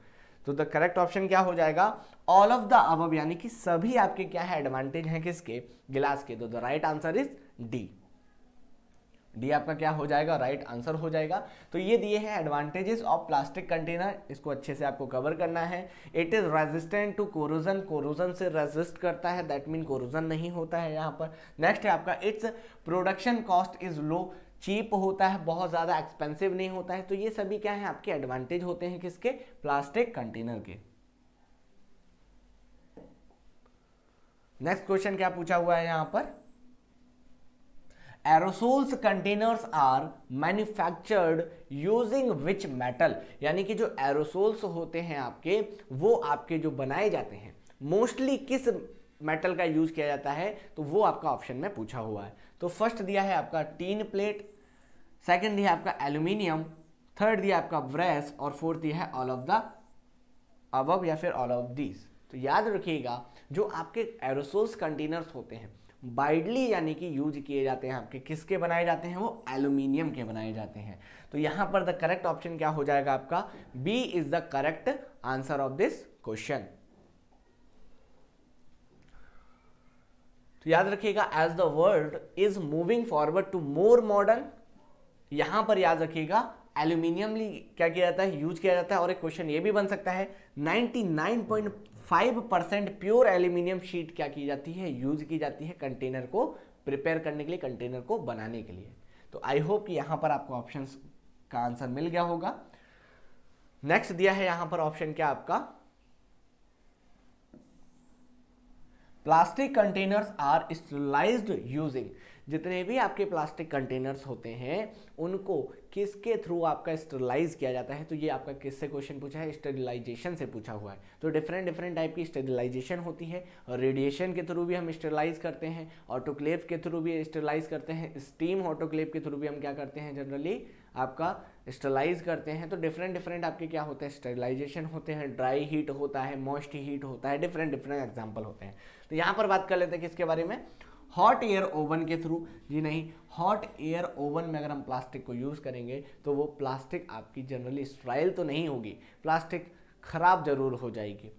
तो द करेक्ट ऑप्शन क्या हो जाएगा ऑल ऑफ द अब यानी कि सभी आपके क्या है एडवांटेज हैं किसके गिलास के तो the right answer is D D आपका क्या हो जाएगा राइट right आंसर हो जाएगा तो ये दिए हैं एडवांटेजेस ऑफ प्लास्टिक कंटेनर इसको अच्छे से आपको कवर करना है it is resistant to corrosion corrosion से रेजिस्ट करता है दैट मीन कोरोजन नहीं होता है यहाँ पर नेक्स्ट है आपका its production cost is low cheap होता है बहुत ज़्यादा एक्सपेंसिव नहीं होता है तो ये सभी क्या है आपके एडवांटेज होते हैं किसके प्लास्टिक कंटेनर के नेक्स्ट क्वेश्चन क्या पूछा हुआ है यहां पर aerosols containers are manufactured using which metal यानी कि जो एरोसोल्स होते हैं आपके वो आपके जो बनाए जाते हैं मोस्टली किस मेटल का यूज किया जाता है तो वो आपका ऑप्शन में पूछा हुआ है तो फर्स्ट दिया है आपका टीन प्लेट सेकेंड दिया आपका एल्यूमिनियम थर्ड दिया आपका ब्रेस और फोर्थ दिया है ऑल ऑफ द अबव या फिर ऑल ऑफ दीज तो याद रखिएगा जो आपके एरोसोल्स कंटेनर्स होते हैं बाइडली यानी कि यूज किए जाते हैं आपके किसके बनाए जाते हैं वो एल्यूमिनियम के बनाए जाते हैं तो यहाँ पर द करेक्ट ऑप्शन क्या हो जाएगा आपका B is the correct answer of this question तो याद रखिएगा as the world is moving forward to more modern यहां पर याद रखिएगा एल्यूमिनियम क्या किया जाता है यूज किया जाता है और एक क्वेश्चन ये भी बन सकता है 99.5 परसेंट प्योर एल्यूमिनियम शीट क्या की जाती है यूज की जाती है कंटेनर को प्रिपेयर करने के लिए कंटेनर को बनाने के लिए तो आई होप कि यहां पर आपको ऑप्शन का आंसर मिल गया होगा नेक्स्ट दिया है यहां पर ऑप्शन क्या आपका plastic containers are sterilised using जितने भी आपके प्लास्टिक कंटेनर्स होते हैं उनको किसके थ्रू आपका स्टरलाइज किया जाता है तो ये आपका किससे क्वेश्चन पूछा है स्टरलाइजेशन से पूछा हुआ है तो डिफरेंट डिफरेंट टाइप की स्टरलाइजेशन होती है और रेडिएशन के थ्रू भी हम स्टरलाइज करते हैं ऑटोक्लेव के थ्रू भी स्टरलाइज करते हैं स्टीम ऑटोक्लेव के थ्रू भी हम क्या करते हैं जनरली आपका स्टरलाइज करते हैं तो डिफरेंट डिफरेंट आपके क्या होते हैं स्टरलाइजेशन होते हैं ड्राई हीट होता है मॉइस्ट हीट होता है डिफरेंट डिफरेंट एग्जाम्पल होते हैं तो यहाँ पर बात कर लेते हैं किसके बारे में हॉट एयर ओवन के थ्रू जी नहीं हॉट एयर ओवन में अगर हम प्लास्टिक को यूज़ करेंगे तो वो प्लास्टिक आपकी जनरली स्ट्राइल तो नहीं होगी प्लास्टिक ख़राब ज़रूर हो जाएगी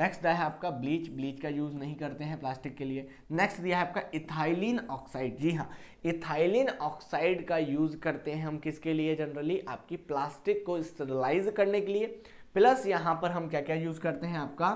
नेक्स्ट है आपका ब्लीच ब्लीच का यूज़ नहीं करते हैं प्लास्टिक के लिए नेक्स्ट दिया है आपका इथाइलिन ऑक्साइड जी हाँ इथाइलिन ऑक्साइड का यूज़ करते हैं हम किसके लिए जनरली आपकी प्लास्टिक को स्टरलाइज करने के लिए प्लस यहाँ पर हम क्या क्या यूज़ करते हैं आपका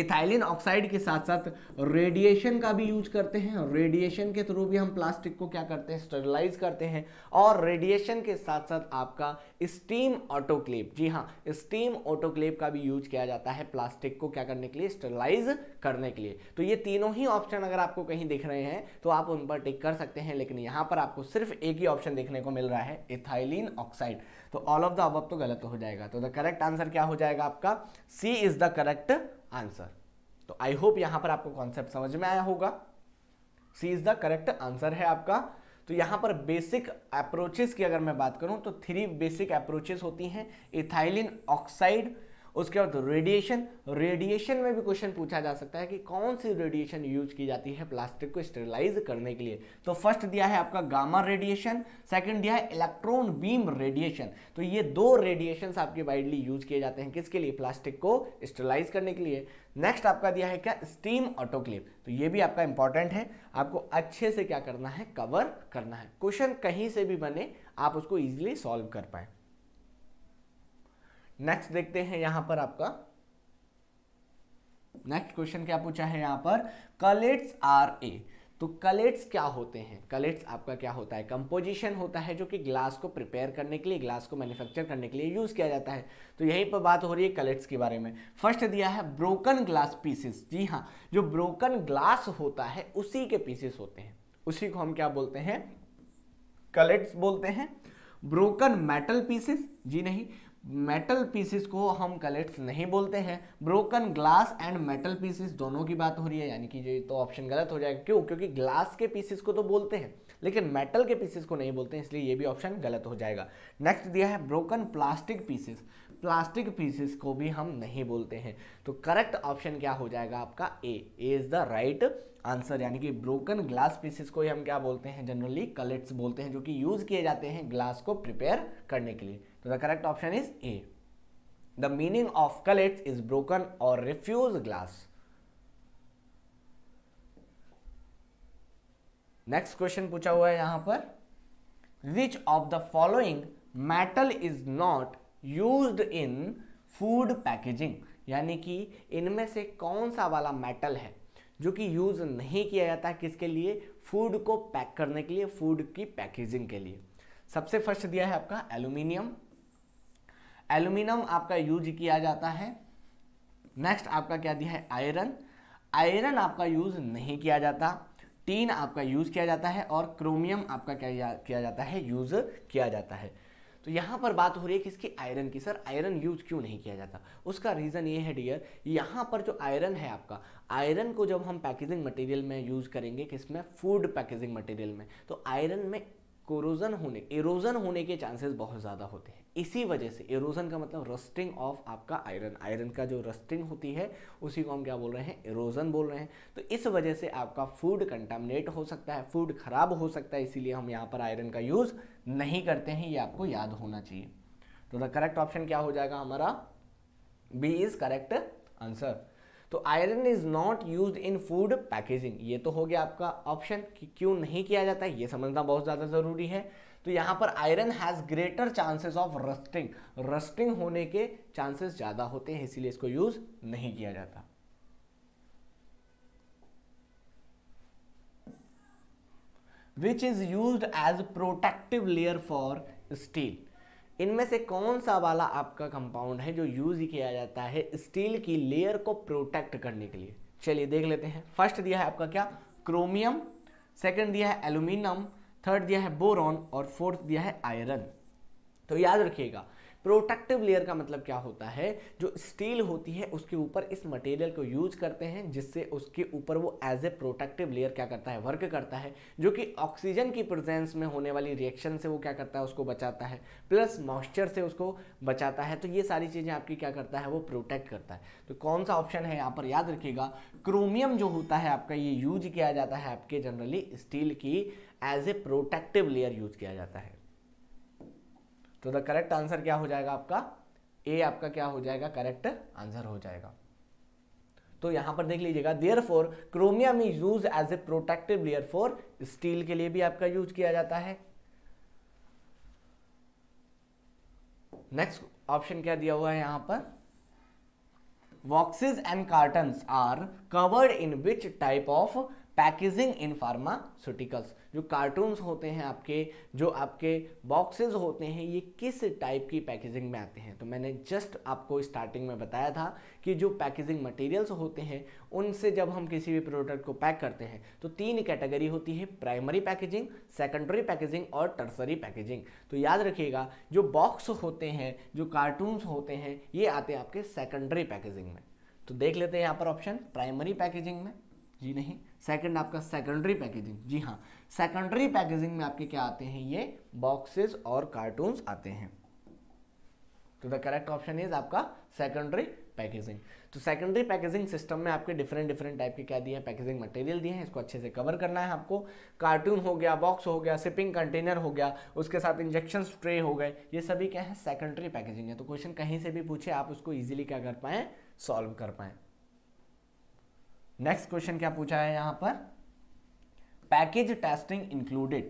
इथाइलिन ऑक्साइड के साथ साथ रेडिएशन का भी यूज करते हैं रेडिएशन के थ्रू भी हम प्लास्टिक को क्या करते हैं स्टरलाइज करते हैं और रेडिएशन के साथ साथ आपका स्टीम ऑटोक्लेव जी हाँ स्टीम ऑटोक्लेव का भी यूज किया जाता है प्लास्टिक को क्या करने के लिए स्टरलाइज करने के लिए तो ये तीनों ही ऑप्शन अगर आपको कहीं दिख रहे हैं तो आप उन पर टिक कर सकते हैं लेकिन यहाँ पर आपको सिर्फ एक ही ऑप्शन देखने को मिल रहा है इथाइलिन ऑक्साइड तो ऑल ऑफ द अब तो गलत हो जाएगा तो द करेक्ट आंसर क्या हो जाएगा आपका C is the correct answer तो आई होप यहां पर आपको कॉन्सेप्ट समझ में आया होगा C is the correct answer है आपका तो यहाँ पर बेसिक अप्रोचेस की अगर मैं बात करूँ तो थ्री बेसिक अप्रोचेस होती हैं इथाइलिन ऑक्साइड उसके बाद रेडिएशन रेडिएशन में भी क्वेश्चन पूछा जा सकता है कि कौन सी रेडिएशन यूज की जाती है प्लास्टिक को स्टेरिलाइज करने के लिए तो फर्स्ट दिया है आपका गामा रेडिएशन सेकंड दिया है इलेक्ट्रॉन बीम रेडिएशन तो ये दो रेडिएशन आपके वाइडली यूज किए जाते हैं किसके लिए प्लास्टिक को स्टेरिलाइज करने के लिए नेक्स्ट आपका दिया है क्या स्टीम ऑटोक्लिप तो ये भी आपका इंपॉर्टेंट है आपको अच्छे से क्या करना है कवर करना है क्वेश्चन कहीं से भी बने आप उसको इजिली सॉल्व कर पाए नेक्स्ट देखते हैं यहां पर आपका नेक्स्ट क्वेश्चन क्या पूछा है यहां पर कलेट्स आर ए तो कलेट्स क्या होते हैं कलेट्स आपका क्या होता है कंपोजिशन होता है जो कि ग्लास को प्रिपेयर करने के लिए ग्लास को मैन्युफैक्चर करने के लिए यूज़ किया जाता है तो यहीं पर बात हो रही है कलेट्स के बारे में फर्स्ट दिया है ब्रोकन ग्लास पीसेस जी हाँ जो ब्रोकन ग्लास होता है उसी के पीसेस होते हैं उसी को हम क्या बोलते हैं कलेट्स बोलते हैं ब्रोकन मेटल पीसेस जी नहीं मेटल पीसेस को हम कलेट्स नहीं बोलते हैं broken glass and metal pieces दोनों की बात हो रही है यानी कि ये तो ऑप्शन गलत हो जाएगा क्यों क्योंकि ग्लास के पीसेस को तो बोलते हैं लेकिन मेटल के पीसेस को नहीं बोलते हैं इसलिए ये भी ऑप्शन गलत हो जाएगा नेक्स्ट दिया है broken plastic pieces plastic pieces को भी हम नहीं बोलते हैं तो करेक्ट ऑप्शन क्या हो जाएगा आपका A A is the right answer यानी कि ब्रोकन ग्लास पीसेस को ही हम क्या बोलते हैं जनरली कलेट्स बोलते हैं जो कि यूज़ किए जाते हैं ग्लास को प्रिपेयर करने के लिए तो the correct option is A the meaning of cullet is broken और रिफ्यूज ग्लास नेक्स्ट क्वेश्चन पूछा हुआ है यहां पर which of the following metal is not use in food packaging यानी कि इनमें से कौन सा वाला मेटल है जो कि यूज नहीं किया जाता किसके लिए फूड को पैक करने के लिए फूड की पैकेजिंग के लिए सबसे फर्स्ट दिया है आपका एल्यूमिनियम एल्यूमिनियम आपका यूज किया जाता है नेक्स्ट आपका क्या दिया है आयरन आयरन आपका यूज नहीं किया जाता टीन आपका यूज किया जाता है और क्रोमियम आपका क्या किया जाता है यूज किया जाता है तो यहाँ पर बात हो रही है किसकी आयरन की सर आयरन यूज क्यों नहीं किया जाता उसका रीज़न ये है डियर यहाँ पर जो आयरन है आपका आयरन को जब हम पैकेजिंग मटेरियल में यूज़ करेंगे किसमें फूड पैकेजिंग मटेरियल में तो आयरन में कोरोजन होने एरोजन होने के चांसेस बहुत ज़्यादा होते हैं इसी वजह से इरोजन का मतलब रस्टिंग ऑफ आपका आयरन आयरन का जो रस्टिंग होती है उसी को हम क्या बोल रहे हैं इरोजन बोल रहे हैं तो इस वजह से आपका फूड कंटामिनेट हो सकता है फूड खराब हो सकता है इसीलिए हम यहाँ पर आयरन का यूज़ नहीं करते हैं ये आपको याद होना चाहिए तो द करेक्ट ऑप्शन क्या हो जाएगा हमारा बी इज़ करेक्ट आंसर तो iron is not use in food packaging ये तो हो गया आपका ऑप्शन कि क्यों नहीं किया जाता है ये समझना बहुत ज़्यादा ज़रूरी है तो यहाँ पर iron has greater chances of rusting rusting होने के चांसेस ज़्यादा होते हैं इसीलिए इसको यूज़ नहीं किया जाता which is use as protective layer for steel इनमें से कौन सा वाला आपका कंपाउंड है जो यूज किया जाता है स्टील की लेयर को प्रोटेक्ट करने के लिए चलिए देख लेते हैं फर्स्ट दिया है आपका क्या क्रोमियम सेकेंड दिया है एल्यूमिनियम थर्ड दिया है बोरॉन और फोर्थ दिया है आयरन तो याद रखिएगा प्रोटेक्टिव लेयर का मतलब क्या होता है जो स्टील होती है उसके ऊपर इस मटेरियल को यूज करते हैं जिससे उसके ऊपर वो एज ए प्रोटेक्टिव लेयर क्या करता है वर्क करता है जो कि ऑक्सीजन की प्रेजेंस में होने वाली रिएक्शन से वो क्या करता है उसको बचाता है प्लस मॉइस्चर से उसको बचाता है तो ये सारी चीज़ें आपकी क्या करता है वो प्रोटेक्ट करता है तो कौन सा ऑप्शन है यहाँ पर याद रखिएगा क्रोमियम जो होता है आपका ये यूज किया जाता है आपके जनरली स्टील की as a protective layer use किया जाता है तो द करेक्ट आंसर क्या हो जाएगा आपका ए आपका क्या हो जाएगा करेक्ट आंसर हो जाएगा तो यहां पर देख लीजिएगा therefore chromium is use as a protective layer for steel के लिए भी आपका यूज किया जाता है नेक्स्ट ऑप्शन क्या दिया हुआ है यहां पर boxes and carton are covered in which type of packaging in pharmaceuticals जो कार्टून्स होते हैं आपके जो आपके बॉक्सेस होते हैं ये किस टाइप की पैकेजिंग में आते हैं तो मैंने जस्ट आपको स्टार्टिंग में बताया था कि जो पैकेजिंग मटेरियल्स होते हैं उनसे जब हम किसी भी प्रोडक्ट को पैक करते हैं तो तीन कैटेगरी होती है प्राइमरी पैकेजिंग सेकेंडरी पैकेजिंग और टर्सरी पैकेजिंग तो याद रखिएगा जो बॉक्स होते हैं जो कार्टून्स होते हैं ये आते हैं आपके सेकेंडरी पैकेजिंग में तो देख लेते हैं यहाँ पर ऑप्शन प्राइमरी पैकेजिंग में जी नहीं सेकंड आपका सेकेंडरी पैकेजिंग जी हाँ सेकेंडरी पैकेजिंग में आपके क्या आते हैं ये बॉक्सेस और कार्टून्स आते हैं तो द करेक्ट ऑप्शन इज आपका सेकेंडरी पैकेजिंग तो सेकेंडरी पैकेजिंग सिस्टम में आपके डिफरेंट डिफरेंट टाइप के क्या दिए हैं पैकेजिंग मटेरियल दिए हैं इसको अच्छे से कवर करना है आपको कार्टून हो गया बॉक्स हो गया सिपिंग कंटेनर हो गया उसके साथ इंजेक्शन स्प्रे हो गए ये सभी क्या है सेकेंडरी पैकेजिंग है तो क्वेश्चन कहीं से भी पूछे आप उसको ईजिली क्या कर पाएँ सॉल्व कर पाएँ नेक्स्ट क्वेश्चन क्या पूछा है यहाँ पर पैकेज टेस्टिंग इंक्लूडेड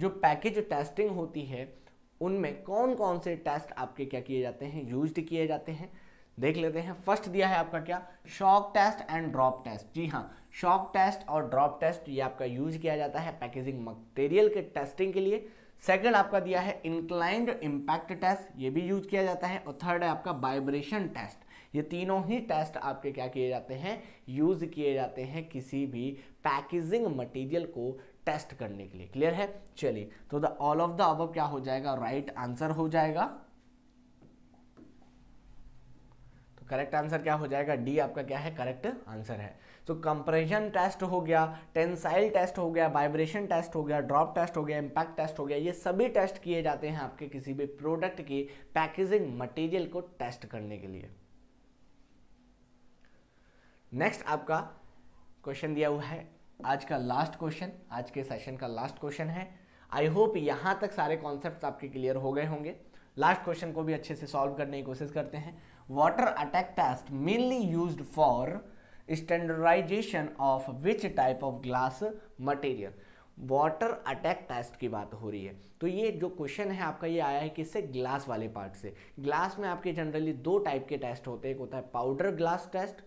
जो पैकेज टेस्टिंग होती है उनमें कौन कौन से टेस्ट आपके क्या किए जाते हैं यूज किए जाते हैं देख लेते हैं फर्स्ट दिया है आपका क्या shock test and drop test जी हाँ शॉक टेस्ट और ड्रॉप टेस्ट ये आपका यूज किया जाता है पैकेजिंग मटेरियल के टेस्टिंग के लिए सेकंड आपका दिया है इंक्लाइंड इम्पैक्ट टेस्ट ये भी यूज किया जाता है और थर्ड है आपका वाइब्रेशन टेस्ट ये तीनों ही टेस्ट आपके क्या किए जाते हैं यूज़ किए जाते हैं किसी भी पैकेजिंग मटेरियल को टेस्ट करने के लिए क्लियर है चलिए तो द ऑल ऑफ द अब क्या हो जाएगा राइट right आंसर हो जाएगा तो करेक्ट आंसर क्या हो जाएगा डी आपका क्या है करेक्ट आंसर है तो कंप्रेशन टेस्ट हो गया टेंसाइल टेस्ट हो गया वाइब्रेशन टेस्ट हो गया ड्रॉप टेस्ट हो गया इंपैक्ट टेस्ट हो गया ये सभी टेस्ट किए जाते हैं आपके किसी भी प्रोडक्ट की पैकेजिंग मटेरियल को टेस्ट करने के लिए नेक्स्ट आपका क्वेश्चन दिया हुआ है आज का लास्ट क्वेश्चन आज के सेशन का लास्ट क्वेश्चन है आई होप यहाँ तक सारे कॉन्सेप्ट आपके क्लियर हो गए होंगे लास्ट क्वेश्चन को भी अच्छे से सॉल्व करने की कोशिश करते हैं water attack test mainly use for standardization of which type of glass material water attack test की बात हो रही है तो ये जो क्वेश्चन है आपका ये आया है किससे ग्लास वाले पार्ट से ग्लास में आपके जनरली दो टाइप के टेस्ट होते हैं एक होता है powder glass test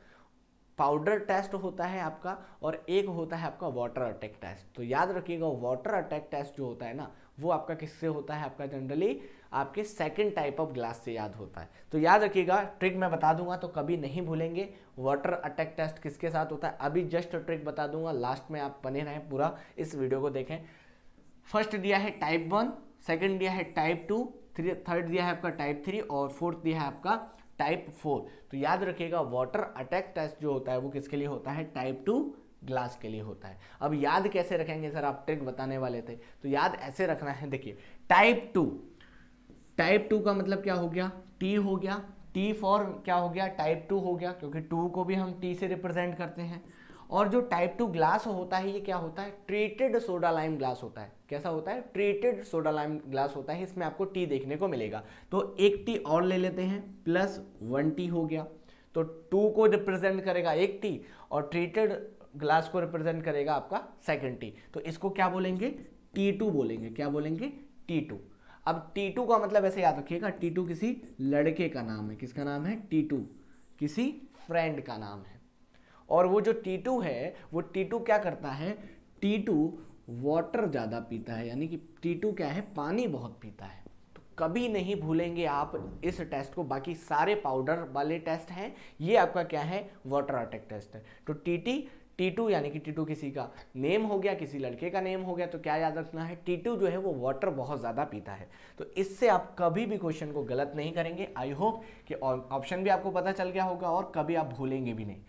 powder test होता है आपका और एक होता है आपका वाटर अटैक टेस्ट तो याद रखिएगा वाटर अटैक टेस्ट जो होता है ना वो आपका किससे होता है आपका जनरली आपके सेकंड टाइप ऑफ ग्लास से याद होता है तो याद रखिएगा ट्रिक मैं बता दूंगा तो कभी नहीं भूलेंगे वाटर अटैक टेस्ट किसके साथ होता है अभी जस्ट ट्रिक बता दूंगा लास्ट में आप बने रहें पूरा इस वीडियो को देखें फर्स्ट दिया है टाइप वन सेकेंड दिया है टाइप टू थर्ड दिया है आपका टाइप थ्री और फोर्थ दिया है आपका टाइप फोर तो याद रखिएगा वाटर अटैक टेस्ट जो होता है वो किसके लिए होता है टाइप टू ग्लास के लिए होता है अब याद कैसे रखेंगे सर आप ट्रिक बताने वाले थे तो याद ऐसे रखना है देखिए टाइप टू टाइप टू का मतलब क्या हो गया टी हो गया टी फॉर क्या हो गया टाइप टू हो गया क्योंकि टू को भी हम टी से रिप्रेजेंट करते हैं और जो टाइप टू ग्लास होता है ये क्या होता है ट्रीटेड सोडा लाइम ग्लास होता है कैसा होता है ट्रीटेड सोडा लाइम ग्लास होता है इसमें आपको टी देखने को मिलेगा तो एक टी और ले लेते हैं प्लस वन टी हो गया तो टू को रिप्रेजेंट करेगा एक टी और ट्रीटेड ग्लास को रिप्रेजेंट करेगा आपका सेकेंड टी तो इसको क्या बोलेंगे टी टू बोलेंगे क्या बोलेंगे टी टू अब टी टू का मतलब ऐसे याद रखिएगा टी टू किसी लड़के का नाम है किसका नाम है टी टू किसी फ्रेंड का नाम है और वो जो टू है वो टू क्या करता है टू वाटर ज़्यादा पीता है यानी कि टू क्या है पानी बहुत पीता है तो कभी नहीं भूलेंगे आप इस टेस्ट को बाकी सारे पाउडर वाले टेस्ट हैं ये आपका क्या है वाटर अटैक टेस्ट है तो टी टू यानी कि टी टू किसी का नेम हो गया किसी लड़के का नेम हो गया तो क्या याद रखना है टी टू जो है वो वाटर बहुत ज़्यादा पीता है तो इससे आप कभी भी क्वेश्चन को गलत नहीं करेंगे आई होप कि ऑप्शन भी आपको पता चल गया होगा और कभी आप भूलेंगे भी नहीं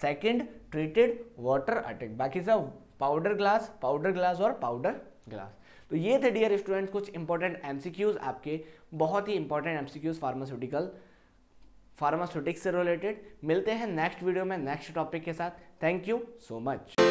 सेकेंड ट्रीटेड वाटर अटैक बाकी सब पाउडर ग्लास पाउडर ग्लास और पाउडर ग्लास तो ये थे डियर स्टूडेंट्स कुछ इंपॉर्टेंट एमसीक्यूज आपके बहुत ही इंपॉर्टेंट एमसीक्यूज फार्मास्यूटिकल फार्मास्यूटिक्स से रिलेटेड मिलते हैं नेक्स्ट वीडियो में नेक्स्ट टॉपिक के साथ थैंक यू सो मच